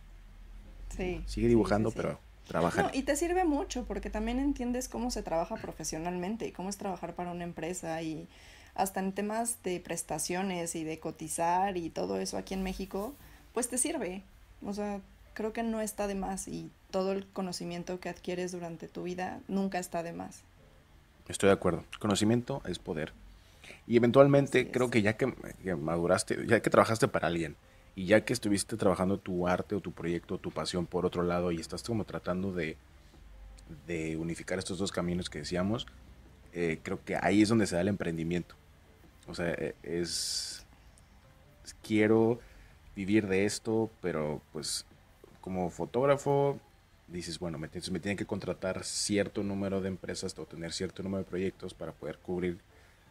B: Sí. Sigue dibujando, pero trabaja. y te sirve mucho porque también entiendes cómo se trabaja profesionalmente y cómo es trabajar para una empresa y hasta en temas de prestaciones y de cotizar y todo eso aquí en México, pues te sirve. O sea, creo que no está de más y todo el conocimiento que adquieres durante tu vida nunca está de más.
A: Estoy de acuerdo. Conocimiento es poder. Y eventualmente creo que ya que, maduraste, ya que trabajaste para alguien y ya que estuviste trabajando tu arte o tu proyecto, o tu pasión por otro lado y estás como tratando de, unificar estos dos caminos que decíamos, eh, creo que ahí es donde se da el emprendimiento. O sea, e, es, quiero vivir de esto, pero pues como fotógrafo dices, bueno, me, me tienen que contratar cierto número de empresas o tener cierto número de proyectos para poder cubrir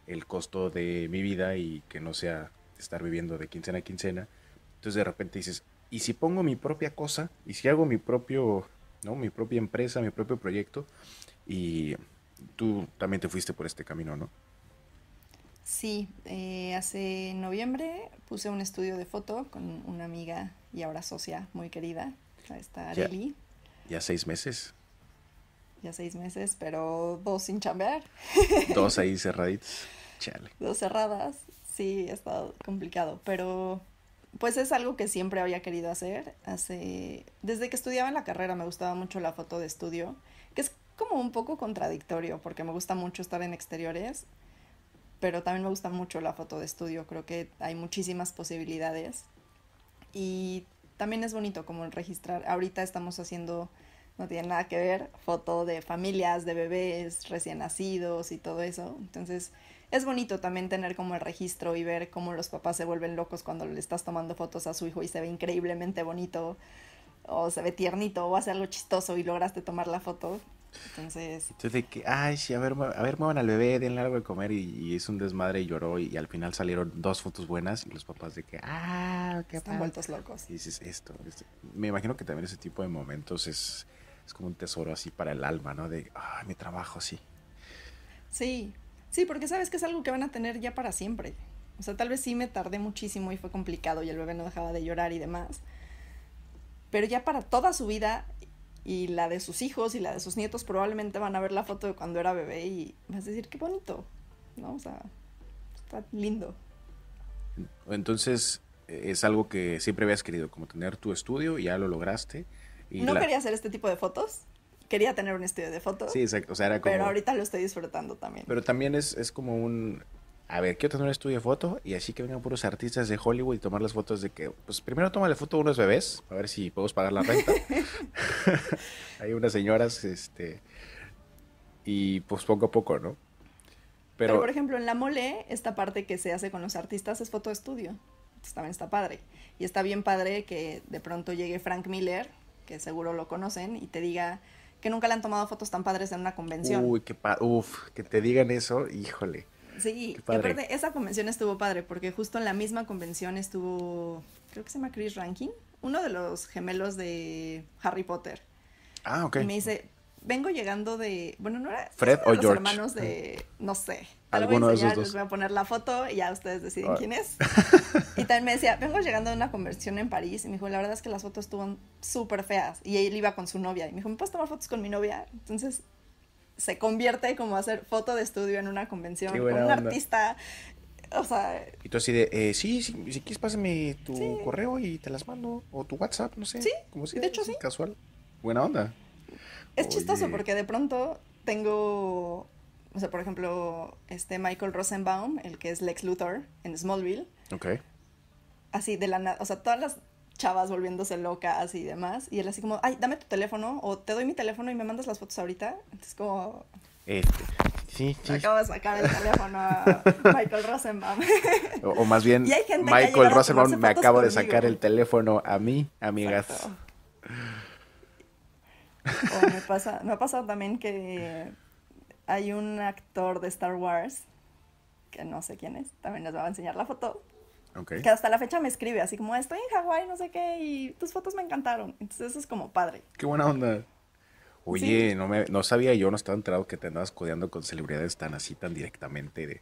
A: el costo de mi vida y que no sea estar viviendo de quincena a quincena. Entonces de repente dices, ¿y si pongo mi propia cosa? ¿Y si hago mi propio, no, mi propia empresa, mi propio proyecto? Y tú también te fuiste por este camino, ¿no?
B: Sí, eh, hace noviembre puse un estudio de foto con una amiga y ahora socia muy querida, está Areli.
A: Ya, seis meses.
B: Ya seis meses, pero dos sin chambear. Dos
A: ahí cerraditos. Chale.
B: Dos cerradas. Sí, ha estado complicado, pero pues es algo que siempre había querido hacer. Hace... Desde que estudiaba en la carrera me gustaba mucho la foto de estudio, que es como un poco contradictorio porque me gusta mucho estar en exteriores, pero también me gusta mucho la foto de estudio, creo que hay muchísimas posibilidades y también es bonito como registrar, ahorita estamos haciendo, no tiene nada que ver, foto de familias, de bebés recién nacidos y todo eso, entonces es bonito también tener como el registro y ver cómo los papás se vuelven locos cuando le estás tomando fotos a su hijo y se ve increíblemente bonito o se ve tiernito o hace algo chistoso y lograste tomar la foto. Entonces.
A: Entonces, de que, ay, a ver, a ver, muevan al bebé, denle algo de comer. Y, y es un desmadre y lloró. Y, al final salieron dos fotos buenas. Y los papás, de que,
B: ah, qué Están vueltos locos.
A: Y dices, esto, este", Me imagino que también ese tipo de momentos es, es como un tesoro así para el alma, ¿no? De, ay, mi trabajo, sí.
B: Sí, sí, porque sabes que es algo que van a tener ya para siempre. O sea, tal vez sí me tardé muchísimo y fue complicado y el bebé no dejaba de llorar y demás. Pero ya para toda su vida y la de sus hijos y la de sus nietos probablemente van a ver la foto de cuando era bebé y vas a decir, qué bonito, ¿no? O sea, está lindo.
A: Entonces, eh, es algo que siempre habías querido, como tener tu estudio, ya lo lograste. Y no quería
B: hacer este tipo de fotos, quería tener un estudio de fotos. Sí,
A: O sea, era como... Pero ahorita
B: lo estoy disfrutando también. Pero
A: también es como un a ver, quiero tener un estudio de foto y así que vengan puros artistas de Hollywood y tomar las fotos de que, pues primero toma la foto de unos bebés, a ver si podemos pagar la renta. Hay unas señoras, este, y pues poco a poco, ¿no? Pero, por
B: ejemplo, en la mole, esta parte que se hace con los artistas es foto estudio. Entonces, también está padre. Y está bien padre que de pronto llegue Frank Miller, que seguro lo conocen, y te diga que nunca le han tomado fotos tan padres en una convención. Uy,
A: qué que te digan eso, híjole.
B: Sí, y aparte, esa convención estuvo padre, porque justo en la misma convención estuvo, creo que se llama Chris Rankin, uno de los gemelos de Harry Potter. Ah, ok. Y me dice, vengo llegando de, bueno, no era Fred o hermanos de, no sé. Alguno voy Les voy a poner la foto y ya ustedes deciden ah. quién es. y también me decía, vengo llegando de una conversión en París y me dijo, la verdad es que las fotos estuvo súper feas. Y él iba con su novia y me dijo, ¿me puedes tomar fotos con mi novia? Entonces se convierte como hacer foto de estudio en una convención con un artista. O sea.
A: Y tú así de, eh, sí, si quieres, pásame tu correo y te las mando. O tu WhatsApp, no sé. Sí, como si de hecho Casual. Buena onda. Es chistoso porque
B: de pronto tengo. O sea, por ejemplo, este Michael Rosenbaum, el que es Lex Luthor en Smallville. Ok. Así de la nada. O sea, todas las chavas volviéndose locas y demás. Y él así como, ay, dame tu teléfono o te doy mi teléfono y me mandas las fotos ahorita. Entonces como...
A: Acabo de sacar el teléfono a Michael
B: Rosenbaum. o, más bien, Michael Rosenbaum me acabo de sacar el
A: teléfono a mí, amigas.
B: O me pasa, me ha pasado también que hay un actor de Star Wars, que no sé quién es, también les va a enseñar la foto, que hasta la fecha me escribe, así como, estoy en Hawái, no sé qué, y tus fotos me encantaron. Entonces eso es como padre.
A: Qué buena onda. Oye, no, me, no sabía yo, no estaba enterado que te andabas codeando con celebridades tan así, tan directamente de,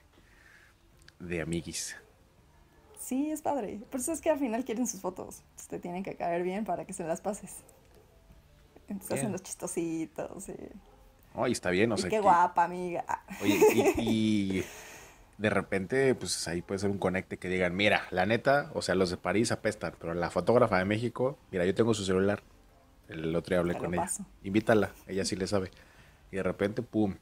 A: de amiguis.
B: Sí, es padre. Por eso es que al final quieren sus fotos. te tienen que caer bien para que se las pases. Entonces hacen los chistositos.
A: Ay, está bien, no sé Qué
B: guapa, amiga. Oye,
A: y... de repente, pues ahí puede ser un conecte que digan, mira, la neta, o sea, los de París apestan, pero la fotógrafa de México, mira, yo tengo su celular. El otro día hablé con ella. Invítala, ella sí le sabe. Y de repente, ¡pum!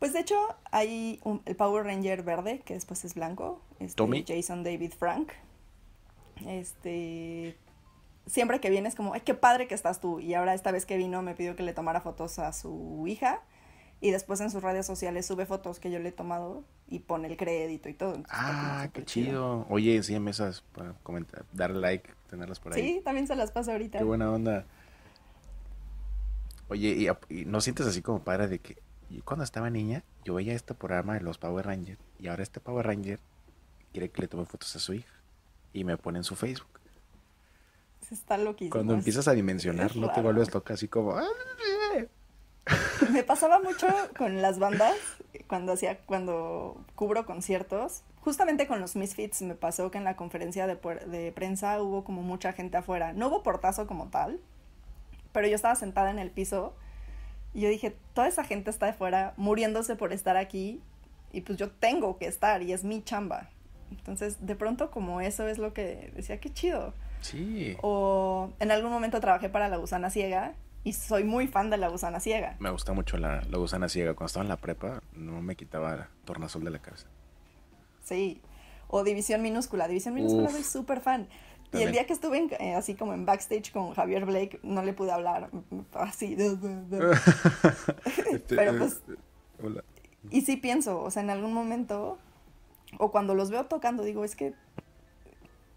B: Pues de hecho, hay un, el Power Ranger verde, que después es blanco. Este, Tommy. Jason David Frank. Este. Siempre que vienes, como, ¡ay, qué padre que estás tú! Y ahora, esta vez que vino, me pidió que le tomara fotos a su hija y después en sus redes sociales sube fotos que yo le he tomado y pone el crédito y todo.
A: ah, qué chido. Oye, sí, esas para comentar, dar like, tenerlas por ahí. Sí,
B: también se las pasa ahorita. Qué buena
A: onda. Oye, ¿y, no sientes así como padre de que cuando estaba niña yo veía este programa de los Power Rangers y ahora este Power Ranger quiere que le tome fotos a su hija y me pone en su Facebook?
B: Está loquísimo. Cuando empiezas a
A: dimensionar, no te vuelves loca así como... Ah,
B: me pasaba mucho con las bandas cuando hacía cuando cubro conciertos. Justamente con los Misfits me pasó que en la conferencia de, prensa hubo como mucha gente afuera. No hubo portazo como tal, pero yo estaba sentada en el piso y yo dije, toda esa gente está afuera muriéndose por estar aquí y pues yo tengo que estar y es mi chamba. Entonces, de pronto como eso es lo que decía, qué chido. Sí. O en algún momento trabajé para la gusana ciega y soy muy fan de la gusana ciega.
A: Me gusta mucho la, gusana ciega. Cuando estaba en la prepa, no me quitaba tornasol de la cabeza.
B: Sí. O División Minúscula. División Minúscula soy súper fan. Y el día que estuve eh, así como en backstage con Javier Blake, no le pude hablar mm, así.
A: Este, Pero pues, eh,
B: Y sí pienso, o sea, en algún momento, o cuando los veo tocando, digo, es que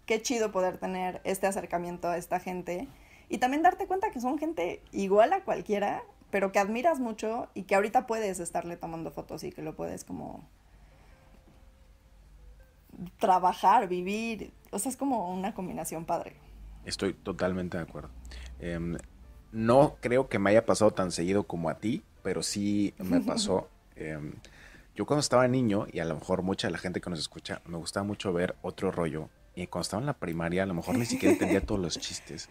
B: qué chido poder tener este acercamiento a esta gente y también darte cuenta que son gente igual a cualquiera, pero que admiras mucho y que ahorita puedes estarle tomando fotos y que lo puedes como trabajar, vivir. O sea, es como una combinación padre.
A: Estoy totalmente de acuerdo. Em, no creo que me haya pasado tan seguido como a ti, pero sí me pasó. Em, yo cuando estaba niño, y a lo mejor mucha de la gente que nos escucha, me gustaba mucho ver otro rollo. Y cuando estaba en la primaria, a lo mejor ni siquiera entendía todos los chistes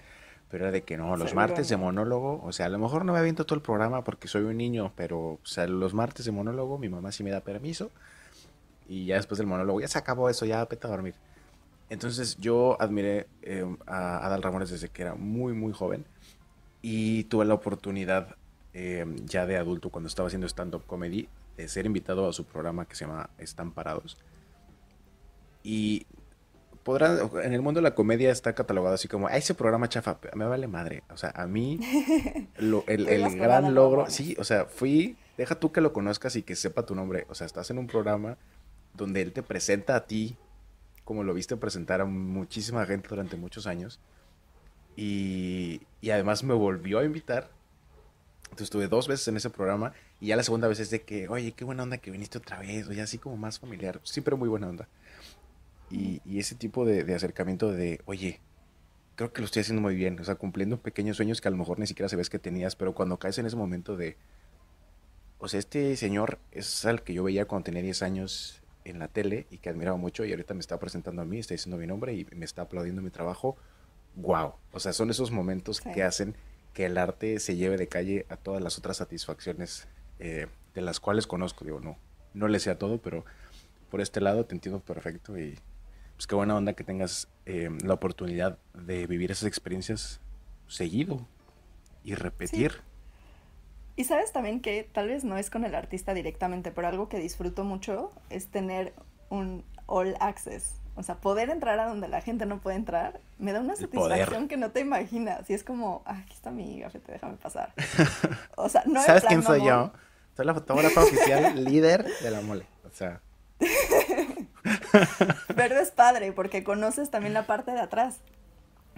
A: pero era de que no, los martes de monólogo, o sea, a lo mejor no me aviento todo el programa porque soy un niño, pero o sea, los martes de monólogo mi mamá sí me da permiso y ya después del monólogo ya se acabó eso, ya apeta a dormir. Entonces yo admiré em, a Adal Ramones desde que era muy, muy joven y tuve la oportunidad em, ya de adulto cuando estaba haciendo stand-up comedy de ser invitado a su programa que se llama Están Parados. Y en el mundo de la comedia está catalogado así como, ah, ese programa chafa, me vale madre. O sea, a mí, el, gran logro, sí, o sea, fui, deja tú que lo conozcas y que sepa tu nombre. O sea, estás en un programa donde él te presenta a ti, como lo viste presentar a muchísima gente durante muchos años. Y, y además me volvió a invitar. Entonces estuve dos veces en ese programa y ya la segunda vez es de que, oye, qué buena onda que viniste otra vez, oye, así como más familiar, siempre muy buena onda. Y, ese tipo de, acercamiento de, oye, creo que lo estoy haciendo muy bien, o sea, cumpliendo pequeños sueños que a lo mejor ni siquiera sabes que tenías, pero cuando caes en ese momento de, o sea, este señor es al que yo veía cuando tenía 10 años en la tele y que admiraba mucho y ahorita me está presentando a mí, está diciendo mi nombre y me está aplaudiendo mi trabajo, wow, o sea, son esos momentos que hacen que el arte se lleve de calle a todas las otras satisfacciones eh, de las cuales conozco, digo, no, no le sea todo, pero por este lado te entiendo perfecto y pues qué buena onda que tengas em, la oportunidad de vivir esas experiencias seguido y repetir.
B: Y sabes también que tal vez no es con el artista directamente, pero algo que disfruto mucho es tener un all access. O sea, poder entrar a donde la gente no puede entrar me da una satisfacción que no te imaginas. Y es como, aquí está mi gafete, déjame pasar. O sea, no ¿Sabes quién soy yo? Soy la fotógrafa oficial
A: líder de la mole. O sea.
B: Verde es padre porque conoces también la parte de atrás.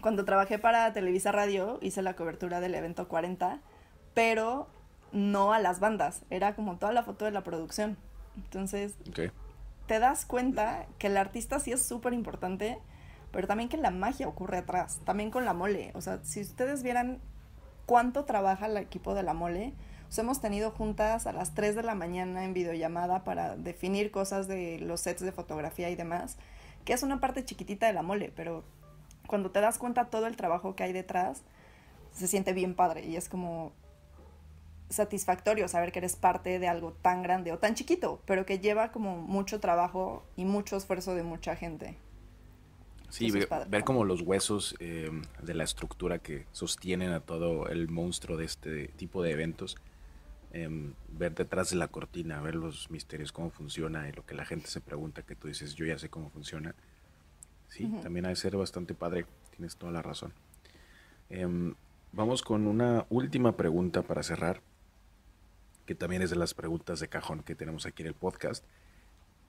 B: Cuando trabajé para Televisa Radio hice la cobertura del evento 40, pero no a las bandas, era como toda la foto de la producción. Entonces, te das cuenta que el artista sí es súper importante, pero también que la magia ocurre atrás, también con la mole. O sea, si ustedes vieran cuánto trabaja el equipo de la mole, hemos tenido juntas a las 3 de la mañana en videollamada para definir cosas de los sets de fotografía y demás, que es una parte chiquitita de la mole, pero cuando te das cuenta todo el trabajo que hay detrás, se siente bien padre y es como satisfactorio saber que eres parte de algo tan grande o tan chiquito, pero que lleva como mucho trabajo y mucho esfuerzo de mucha gente.
A: Sí, ver, como los huesos eh, de la estructura que sostienen a todo el monstruo de este tipo de eventos Em, ver detrás de la cortina, ver los misterios, cómo funciona y lo que la gente se pregunta, que tú dices, yo ya sé cómo funciona. Sí, también ha de ser bastante padre, tienes toda la razón. Em, vamos con una última pregunta para cerrar, que también es de las preguntas de cajón que tenemos aquí en el podcast.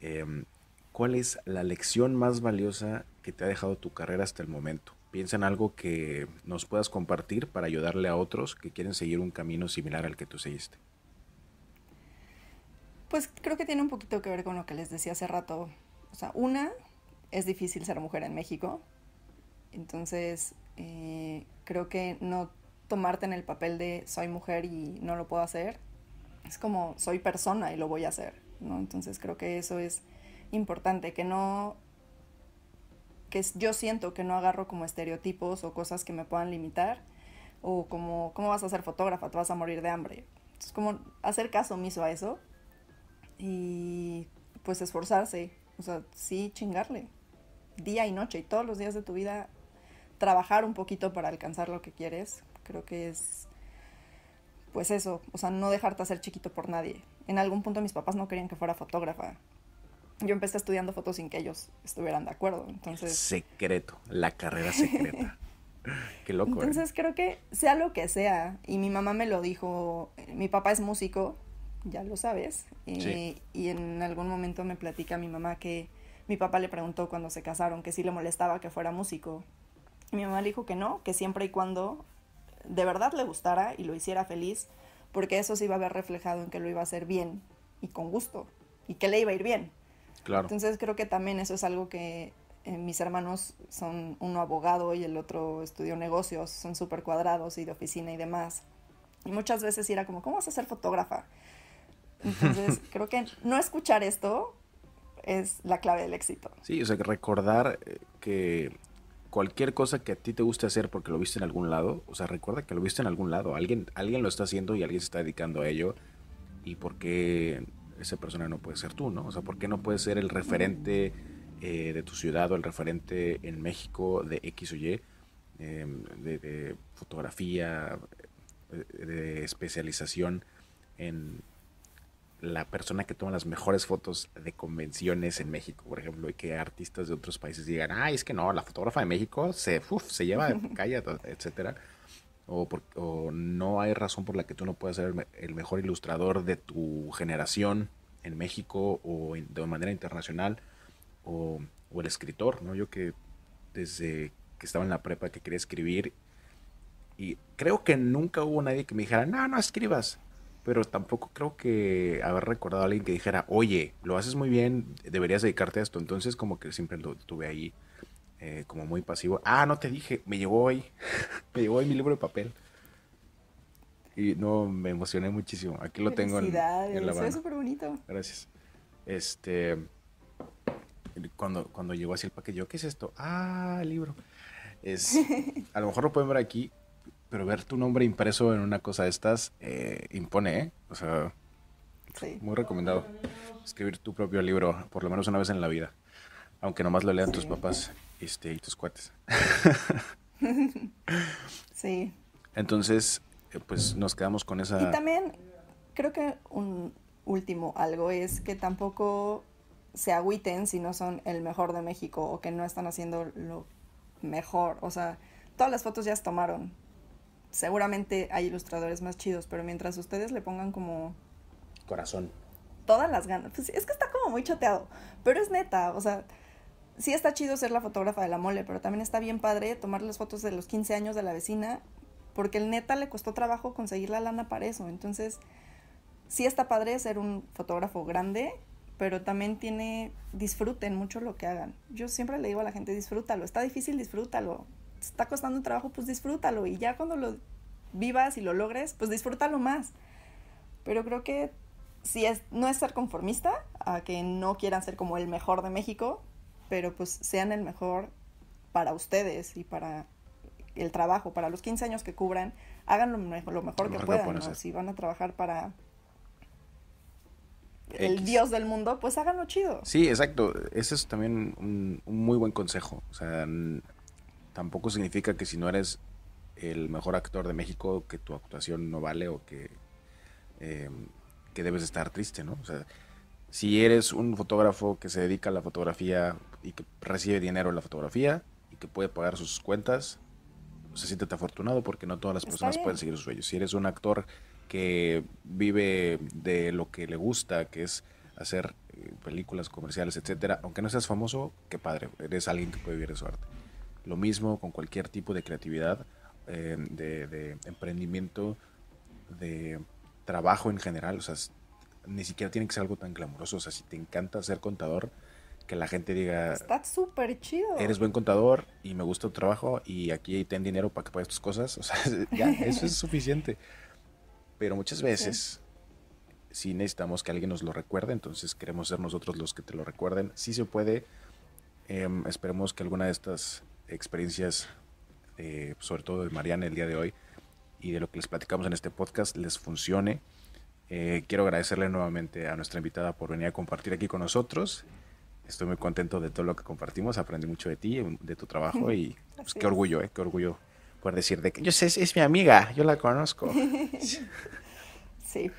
A: Em, ¿Cuál es la lección más valiosa que te ha dejado tu carrera hasta el momento? Piensa en algo que nos puedas compartir para ayudarle a otros que quieren seguir un camino similar al que tú seguiste.
B: Pues creo que tiene un poquito que ver con lo que les decía hace rato. O sea, una, es difícil ser mujer en México. Entonces, eh, creo que no tomarte en el papel de soy mujer y no lo puedo hacer, es como soy persona y lo voy a hacer. ¿no? Entonces, creo que eso es importante, que no que yo siento que no agarro como estereotipos o cosas que me puedan limitar, o como, ¿cómo vas a ser fotógrafa? Te vas a morir de hambre. es como hacer caso omiso a eso y pues esforzarse, o sea, sí chingarle, día y noche y todos los días de tu vida, trabajar un poquito para alcanzar lo que quieres, creo que es pues eso, o sea, no dejarte hacer chiquito por nadie. En algún punto mis papás no querían que fuera fotógrafa yo empecé estudiando fotos sin que ellos estuvieran de acuerdo. Entonces.
A: Secreto, la carrera secreta. Qué loco. ¿eh? Entonces
B: creo que sea lo que sea, y mi mamá me lo dijo, mi papá es músico, ya lo sabes, y, en algún momento me platica mi mamá que mi papá le preguntó cuando se casaron que si le molestaba que fuera músico. Y mi mamá le dijo que no, que siempre y cuando de verdad le gustara y lo hiciera feliz, porque eso se iba a ver reflejado en que lo iba a hacer bien y con gusto, y que le iba a ir bien, entonces creo que también eso es algo que eh, mis hermanos son uno abogado y el otro estudió negocios, son súper cuadrados y de oficina y demás. Y muchas veces era como, ¿cómo vas a ser fotógrafa? Entonces creo que no escuchar esto es la clave del éxito.
A: Sí, o sea, recordar eh, que cualquier cosa que a ti te guste hacer porque lo viste en algún lado, o sea, recuerda que lo viste en algún lado, alguien, alguien lo está haciendo y alguien se está dedicando a ello y porque esa persona no puede ser tú, ¿no? O sea, ¿por qué no puedes ser el referente eh, de tu ciudad o el referente en México de X o Y, em, de, fotografía, eh, de especialización en la persona que toma las mejores fotos de convenciones en México, por ejemplo, y que artistas de otros países digan, ay, es que no, la fotógrafa de México se, uf, se lleva de calle, etcétera o, no hay razón por la que tú no puedas ser el, mejor ilustrador de tu generación en México o de manera internacional o, o, el escritor, ¿no? Yo que desde que estaba en la prepa que quería escribir y creo que nunca hubo nadie que me dijera, no, no escribas, pero tampoco creo que haber recordado a alguien que dijera, oye, lo haces muy bien, deberías dedicarte a esto, entonces como que siempre lo tuve ahí eh, como muy pasivo. Ah, no te dije, me llevó hoy, me llevó hoy mi libro de papel. Y no, me emocioné muchísimo. Aquí lo tengo en, la súper bonito. Gracias. Este, cuando, cuando llegó así el paquete, yo, ¿qué es esto? Ah, libro. Es, a lo mejor lo pueden ver aquí, pero ver tu nombre impreso en una cosa de estas eh, impone, ¿eh? O sea, muy recomendado escribir tu propio libro, por lo menos una vez en la vida, aunque nomás lo lean tus papás este, y tus cuates.
B: sí.
A: Entonces, eh, pues nos quedamos con esa... Y
B: también creo que un último algo es que tampoco se agüiten si no son el mejor de México o que no están haciendo lo mejor. O sea, todas las fotos ya se tomaron. Seguramente hay ilustradores más chidos, pero mientras ustedes le pongan como... Corazón. Todas las ganas. Pues es que está como muy choteado, pero es neta. O sea, sí está chido ser la fotógrafa de la mole, pero también está bien padre tomar las fotos de los 15 años de la vecina, porque el neta le costó trabajo conseguir la lana para eso. Entonces, sí está padre ser un fotógrafo grande, pero también tiene, disfruten mucho lo que hagan. Yo siempre le digo a la gente, disfrútalo, está difícil, disfrútalo. Está costando un trabajo, pues disfrútalo. Y ya cuando lo vivas y lo logres, pues disfrútalo más. Pero creo que si es, no es ser conformista a que no quieran ser como el mejor de México, pero pues sean el mejor para ustedes y para el trabajo, para los 15 años que cubran, hagan lo, mejor, lo mejor que puedan. ¿no? Si van a trabajar para el dios del mundo, pues háganlo chido.
A: Sí, exacto. Ese es también un, muy buen consejo. O sea, tampoco significa que si no eres el mejor actor de México, que tu actuación no vale o que, em, que debes estar triste, ¿no? O sea, si eres un fotógrafo que se dedica a la fotografía y que recibe dinero en la fotografía y que puede pagar sus cuentas, se siente afortunado porque no todas las personas pueden seguir sus sueños. Si eres un actor que vive de lo que le gusta, que es hacer eh, películas comerciales, etcétera, aunque no seas famoso, qué padre, eres alguien que puede vivir de su arte. Lo mismo con cualquier tipo de creatividad, eh, de, de emprendimiento, de trabajo en general, o sea, ni siquiera tiene que ser algo tan glamuroso, o sea, si te encanta ser contador, que la gente diga... Está
B: súper chido. Eres
A: buen contador y me gusta tu trabajo y aquí ten dinero para que pagues tus cosas. O sea, ya, eso es suficiente. Pero muchas veces sí. necesitamos que alguien nos lo recuerde, entonces queremos ser nosotros los que te lo recuerden. Sí se puede. Em, esperemos que alguna de estas experiencias, eh, sobre todo de Mariana el día de hoy, y de lo que les platicamos en este podcast les funcione. Eh, quiero agradecerle nuevamente a nuestra invitada por venir a compartir aquí con nosotros estoy muy contento de todo lo que compartimos. Aprendí mucho de ti, de tu trabajo y pues, qué orgullo, ¿eh? Qué orgullo poder decir de que yo sé, es, mi amiga, yo la conozco.
B: sí.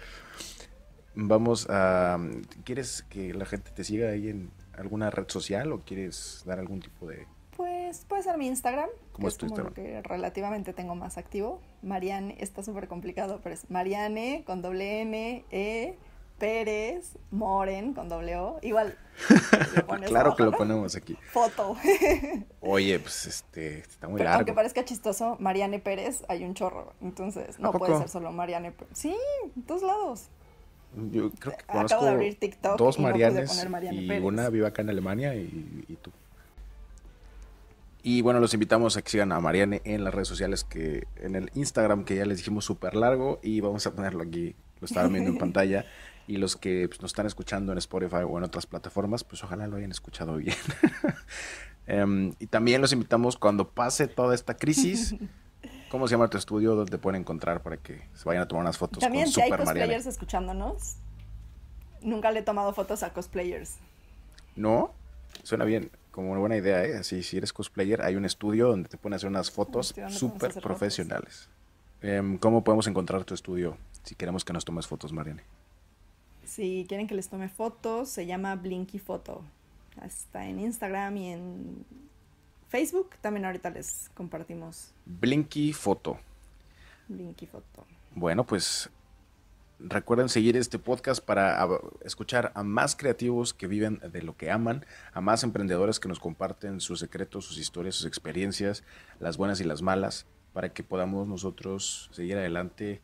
A: Vamos a. ¿Quieres que la gente te siga ahí en alguna red social o quieres dar algún tipo de.?
B: Pues puede ser mi Instagram. ¿Cómo que es tu como Instagram? que relativamente tengo más activo. Marianne, está súper complicado, pero es Marianne con doble M, E. Pérez Moren con doble O. Igual.
A: claro que lo ponemos aquí.
B: Foto.
A: Oye, pues este está muy largo. Aunque
B: parezca chistoso, Mariane Pérez hay un chorro. Entonces, no puede ser solo Mariane Sí, dos lados.
A: Yo creo que Acabo de abrir TikTok dos Marianes y una vive acá en Alemania y, y tú. Y bueno, los invitamos a que sigan a Mariane en las redes sociales, que en el Instagram que ya les dijimos súper largo y vamos a ponerlo aquí, lo estaban viendo en pantalla y los que pues, nos están escuchando en Spotify o en otras plataformas, pues ojalá lo hayan escuchado bien. Em, y también los invitamos cuando pase toda esta crisis. ¿Cómo se llama tu estudio? ¿Dónde pueden encontrar para que se vayan a tomar unas fotos también si hay cosplayers
B: escuchándonos, nunca le he tomado fotos a cosplayers.
A: ¿No? Suena bien, como una buena idea, ¿eh? Así, si eres cosplayer, hay un estudio donde te pueden hacer unas fotos súper profesionales. Em, ¿Cómo podemos encontrar tu estudio si queremos que nos tomes fotos, Mariane?
B: Si quieren que les tome fotos, se llama Blinky Foto. Está en Instagram y en Facebook. También ahorita les compartimos.
A: Blinky Foto.
B: Blinky Foto.
A: Bueno, pues recuerden seguir este podcast para escuchar a más creativos que viven de lo que aman, a más emprendedores que nos comparten sus secretos, sus historias, sus experiencias, las buenas y las malas, para que podamos nosotros seguir adelante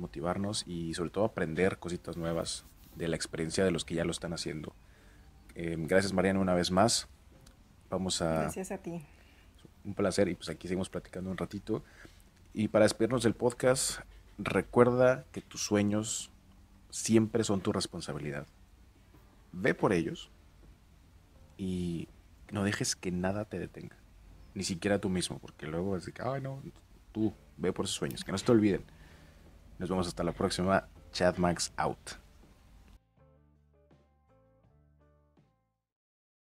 A: motivarnos y sobre todo aprender cositas nuevas de la experiencia de los que ya lo están haciendo. Eh, gracias Mariana una vez más. Vamos a... Gracias a ti. Un placer y pues aquí seguimos platicando un ratito. Y para despedirnos del podcast, recuerda que tus sueños siempre son tu responsabilidad. Ve por ellos y no dejes que nada te detenga. Ni siquiera tú mismo, porque luego es de que, ay no, tú ve por esos sueños, que no se te olviden. Nos vemos hasta la próxima. Chad Max out.